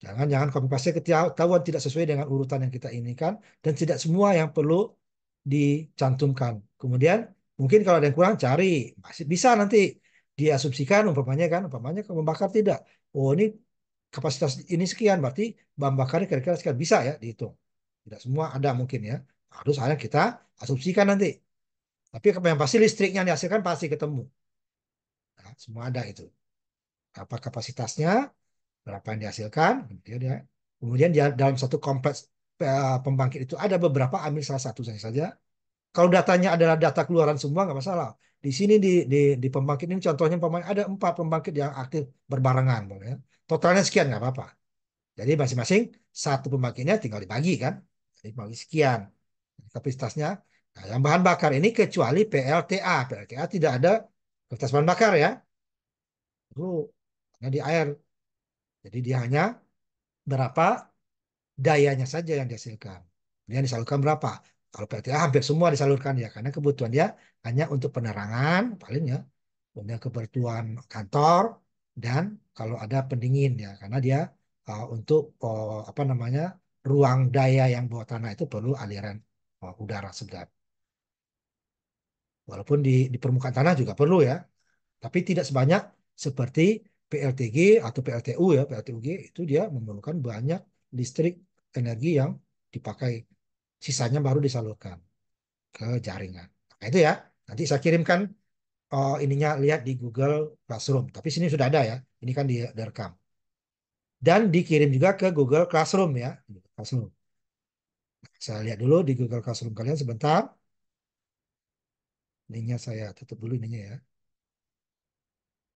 Jangan-jangan copy paste ketahuan tidak sesuai dengan urutan yang kita inginkan dan tidak semua yang perlu dicantumkan. Kemudian mungkin kalau ada yang kurang cari, masih bisa nanti diasumsikan umpamanya kan, umpamanya membakar tidak. Oh ini kapasitas ini sekian, berarti bahan bakarnya kira-kira sekian. Bisa ya dihitung. Tidak semua ada mungkin ya. Harus ada kita asumsikan nanti. Tapi yang pasti listriknya dihasilkan pasti ketemu. Nah, semua ada itu. Apa kapasitasnya, berapa yang dihasilkan, kemudian, ya, kemudian dalam satu kompleks Eh, pembangkit itu ada beberapa ambil salah satu saja saja kalau datanya adalah data keluaran semua nggak masalah di sini di di, di pembangkit ini contohnya pemain ada empat pembangkit yang aktif berbarengan ya. totalnya sekian nggak apa-apa jadi masing-masing satu pembangkitnya tinggal dibagi kan jadi bagi sekian kapasitasnya nah, yang bahan bakar ini kecuali PLTA PLTA tidak ada kapasitas bahan bakar ya dulu di air jadi dia hanya berapa dayanya saja yang dihasilkan. Kemudian disalurkan berapa? Kalau PLTA ah, hampir semua disalurkan ya karena kebutuhan dia hanya untuk penerangan paling ya, kemudian kebutuhan kantor dan kalau ada pendingin ya karena dia uh, untuk uh, apa namanya ruang daya yang bawah tanah itu perlu aliran uh, udara sedap. Walaupun di, di permukaan tanah juga perlu ya, tapi tidak sebanyak seperti PLTG atau PLTU ya PLTUG itu dia memerlukan banyak listrik energi yang dipakai. Sisanya baru disalurkan ke jaringan. Nah, itu ya. Nanti saya kirimkan uh, ininya lihat di Google Classroom. Tapi sini sudah ada ya. Ini kan di direkam. Dan dikirim juga ke Google Classroom ya. Classroom. Saya lihat dulu di Google Classroom kalian sebentar. Ininya saya tutup dulu ininya ya.